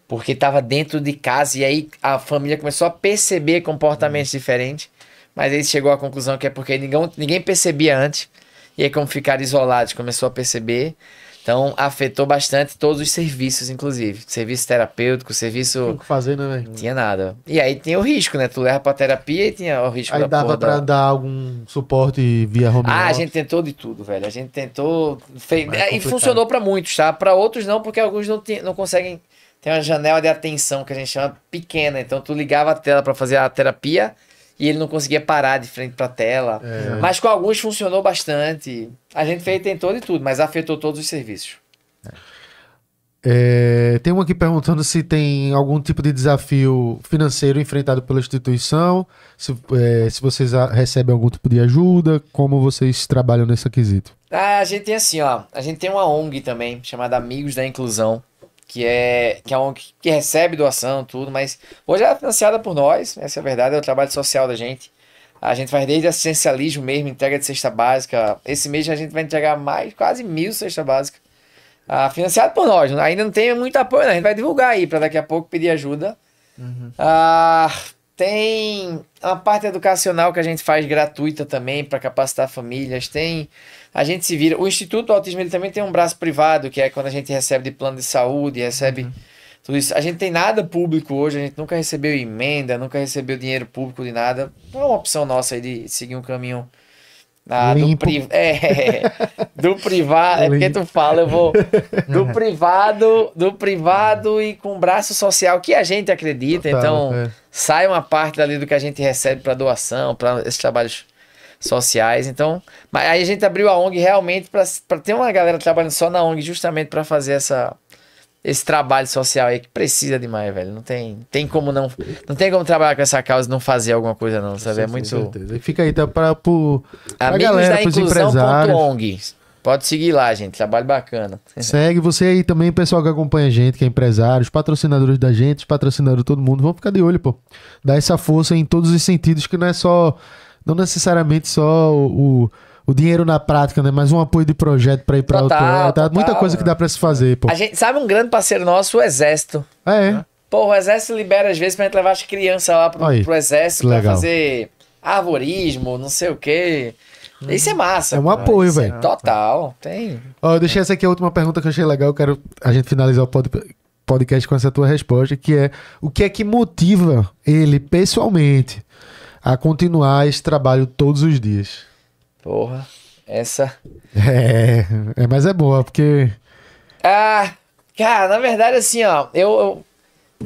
porque estava dentro de casa. E aí, a família começou a perceber comportamentos uhum. diferentes. Mas aí chegou à conclusão que é porque ninguém, ninguém percebia antes. E aí, como ficaram isolados, começou a perceber. Então, afetou bastante todos os serviços, inclusive. Serviço terapêutico, serviço. Não fazer, né, velho? Tinha nada. E aí tinha o risco, né? Tu leva pra terapia e tinha o risco aí da dava porra pra da... dar algum suporte via home Ah, a gente tentou de tudo, velho. A gente tentou. Fez... É e funcionou para muitos, tá? Para outros não, porque alguns não, t... não conseguem. Tem uma janela de atenção que a gente chama pequena. Então, tu ligava a tela para fazer a terapia e ele não conseguia parar de frente para a tela. É. Mas com alguns funcionou bastante. A gente fez, tentou de tudo, mas afetou todos os serviços. É, é tem um aqui perguntando se tem algum tipo de desafio financeiro enfrentado pela instituição, se, é, se vocês recebem algum tipo de ajuda, como vocês trabalham nesse quesito. Ah, a gente tem assim, ó, a gente tem uma ONG também, chamada Amigos da Inclusão, que é que é um que recebe doação, tudo, mas hoje é financiada por nós, essa é a verdade, é o trabalho social da gente. A gente faz desde assistencialismo mesmo, entrega de cesta básica. Esse mês a gente vai entregar mais, quase mil cesta básica. Ah, financiado por nós. Ainda não tem muito apoio, a gente vai divulgar aí para daqui a pouco pedir ajuda. Uhum. Ah, tem uma parte educacional que a gente faz gratuita também para capacitar famílias. Tem a gente se vira. O Instituto do Autismo ele também tem um braço privado, que é quando a gente recebe de plano de saúde, recebe uhum. tudo isso. A gente tem nada público hoje, a gente nunca recebeu emenda, nunca recebeu dinheiro público de nada. Não é uma opção nossa aí de seguir um caminho ah, do, pri... é, *laughs* do privado, é porque tu fala, eu vou *laughs* do privado, do privado e com braço social que a gente acredita, Total, então é. sai uma parte ali do que a gente recebe para doação, para esses trabalhos sociais. Então, mas aí a gente abriu a ONG realmente para ter uma galera trabalhando só na ONG, justamente para fazer essa esse trabalho social aí que precisa demais, velho. Não tem, tem como não, não tem como trabalhar com essa causa e não fazer alguma coisa não, sabe? é muito. E fica aí tá para pro Amigos galera, da inclusão.ong. Pode seguir lá, gente. Trabalho bacana. Segue você aí também, pessoal que acompanha a gente, que é empresário, os patrocinadores da gente, os patrocinadores todo mundo. Vamos ficar de olho, pô. Dá essa força em todos os sentidos, que não é só não necessariamente só o, o o dinheiro na prática, né? Mas um apoio de projeto para ir para outro. Tá, total, muita coisa que dá para se fazer, pô. A gente sabe um grande parceiro nosso, o Exército. Ah, é. Pô, o Exército libera às vezes pra gente levar as crianças lá pro, o pro Exército pra fazer arvorismo, não sei o quê. Isso é massa. É um cara. apoio, é velho. É total. Tem. Ó, eu deixei essa aqui a última pergunta que eu achei legal. Eu quero a gente finalizar o podcast podcast com essa tua resposta, que é o que é que motiva ele pessoalmente a continuar esse trabalho todos os dias. Porra, essa. É, é mas é boa, porque. Ah, cara, na verdade, assim, ó, eu, eu,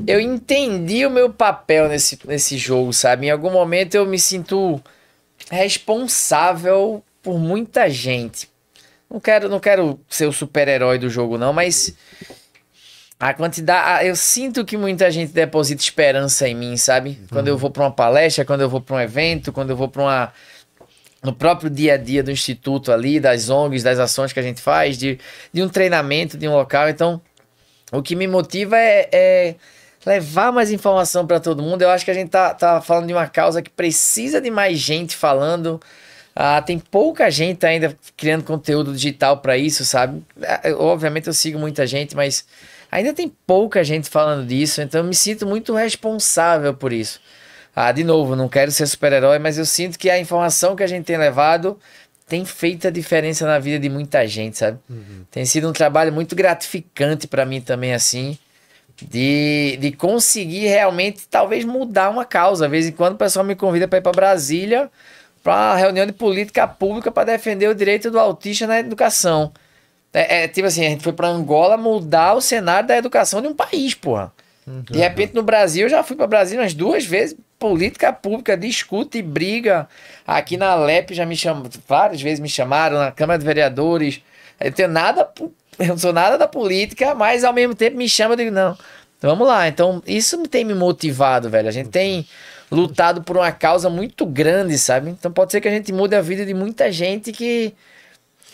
eu entendi o meu papel nesse, nesse jogo, sabe? Em algum momento eu me sinto responsável por muita gente. Não quero, não quero ser o super-herói do jogo, não, mas a quantidade. Eu sinto que muita gente deposita esperança em mim, sabe? Uhum. Quando eu vou para uma palestra, quando eu vou para um evento, quando eu vou para uma. No próprio dia a dia do instituto ali, das ONGs, das ações que a gente faz, de, de um treinamento, de um local. Então, o que me motiva é, é levar mais informação para todo mundo. Eu acho que a gente tá, tá falando de uma causa que precisa de mais gente falando. Ah, tem pouca gente ainda criando conteúdo digital para isso, sabe? Ah, eu, obviamente eu sigo muita gente, mas Ainda tem pouca gente falando disso, então eu me sinto muito responsável por isso. Ah, de novo, não quero ser super-herói, mas eu sinto que a informação que a gente tem levado tem feito a diferença na vida de muita gente, sabe? Uhum. Tem sido um trabalho muito gratificante para mim também, assim, de, de conseguir realmente, talvez, mudar uma causa. De vez em quando o pessoal me convida para ir para Brasília, para reunião de política pública para defender o direito do autista na educação. É, é, tipo assim, a gente foi pra Angola mudar o cenário da educação de um país, porra. De uhum. repente, no Brasil, eu já fui pra Brasil umas duas vezes. Política pública, discute e briga. Aqui na LEP já me chamam, várias vezes me chamaram, na Câmara de Vereadores. Eu tenho nada, eu não sou nada da política, mas ao mesmo tempo me chama, e digo, não, vamos lá. Então, isso tem me motivado, velho. A gente tem lutado por uma causa muito grande, sabe? Então pode ser que a gente mude a vida de muita gente que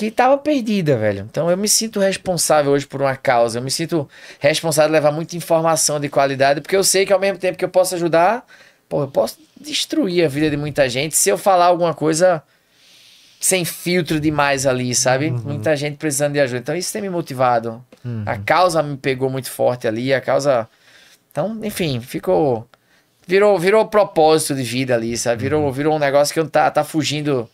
que tava perdida, velho. Então eu me sinto responsável hoje por uma causa. Eu me sinto responsável de levar muita informação de qualidade, porque eu sei que ao mesmo tempo que eu posso ajudar, pô, eu posso destruir a vida de muita gente se eu falar alguma coisa sem filtro demais ali, sabe? Uhum. Muita gente precisando de ajuda. Então isso tem me motivado. Uhum. A causa me pegou muito forte ali, a causa. Então, enfim, ficou. Virou, virou propósito de vida ali, sabe? Virou, uhum. virou um negócio que eu tá, tá fugindo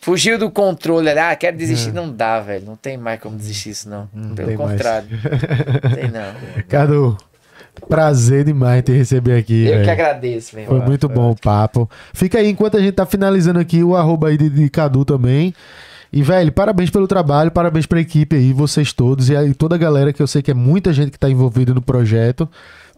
Fugiu do controle. Ah, quero desistir. É. Não dá, velho. Não tem mais como desistir isso, não. não Pelo contrário. não tem, não. *laughs* Cadu, prazer demais te receber aqui. Eu que agradeço, meu Foi muito bom o papo. Fica aí, enquanto a gente tá finalizando aqui, o arroba aí de, de Cadu também. E, velho, parabéns pelo trabalho, parabéns pra equipe aí, vocês todos e aí toda a galera que eu sei que é muita gente que tá envolvida no projeto.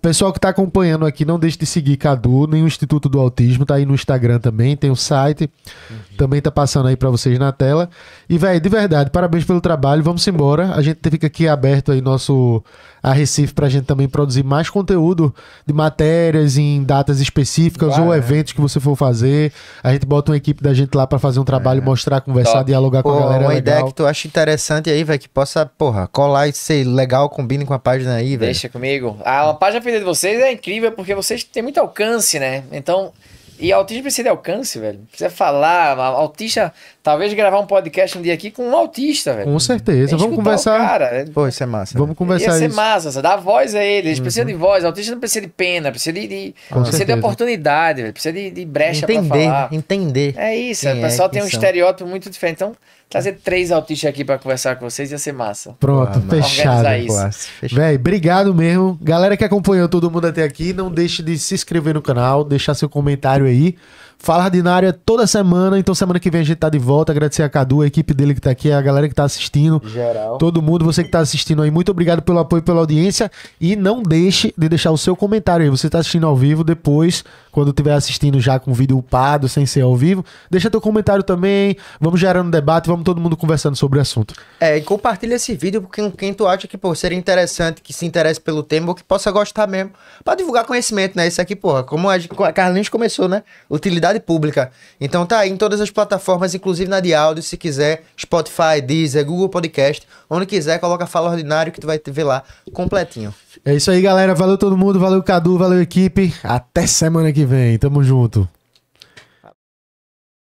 Pessoal que está acompanhando aqui, não deixe de seguir Cadu, nem o Instituto do Autismo, tá aí no Instagram também, tem o um site, uhum. também tá passando aí para vocês na tela. E, velho, de verdade, parabéns pelo trabalho, vamos embora. A gente fica aqui aberto aí nosso a Recife para a gente também produzir mais conteúdo de matérias em datas específicas Vai, ou é. eventos que você for fazer. A gente bota uma equipe da gente lá para fazer um trabalho, é. mostrar, conversar, Top. dialogar Pô, com a galera. Uma legal. ideia que tu acha interessante aí, velho, que possa, porra, colar e ser legal, combine com a página aí, velho. Deixa comigo. A, a página de vocês é incrível porque vocês têm muito alcance, né? Então, e autismo precisa de alcance, velho. Precisa falar. Autista, talvez gravar um podcast um dia aqui com um autista, velho. Com certeza. Vamos conversar. Cara, né? Pô, isso é massa. Vamos né? conversar Ia ser isso. massa, sabe? dá voz a eles. Precisa uhum. de voz. Autista não precisa de pena, precisa de, de precisa de oportunidade, velho. precisa de, de brecha entender, pra falar. Entender. É isso. É, o é pessoal é tem um são. estereótipo muito diferente. Então, Trazer três autistas aqui para conversar com vocês ia ser massa. Pronto, ah, fechado. Véi, obrigado mesmo. Galera que acompanhou todo mundo até aqui, não deixe de se inscrever no canal, deixar seu comentário aí. Fala Ordinário é toda semana, então semana que vem a gente tá de volta. Agradecer a Cadu, a equipe dele que tá aqui, a galera que tá assistindo. Geral. Todo mundo, você que tá assistindo aí, muito obrigado pelo apoio, pela audiência. E não deixe de deixar o seu comentário aí. Você tá assistindo ao vivo, depois quando estiver assistindo já com vídeo upado, sem ser ao vivo. Deixa teu comentário também, vamos gerando debate, vamos todo mundo conversando sobre o assunto. É, e compartilha esse vídeo com quem tu acha que, pô, seria interessante, que se interesse pelo tema ou que possa gostar mesmo, para divulgar conhecimento, né? Isso aqui, porra, como a Carlinhos começou, né? Utilidade pública. Então tá aí em todas as plataformas, inclusive na de áudio, se quiser, Spotify, Deezer, Google Podcast, onde quiser, coloca Fala Ordinário que tu vai ver lá completinho. É isso aí, galera. Valeu todo mundo, valeu Cadu, valeu equipe. Até semana que vem. Tamo junto.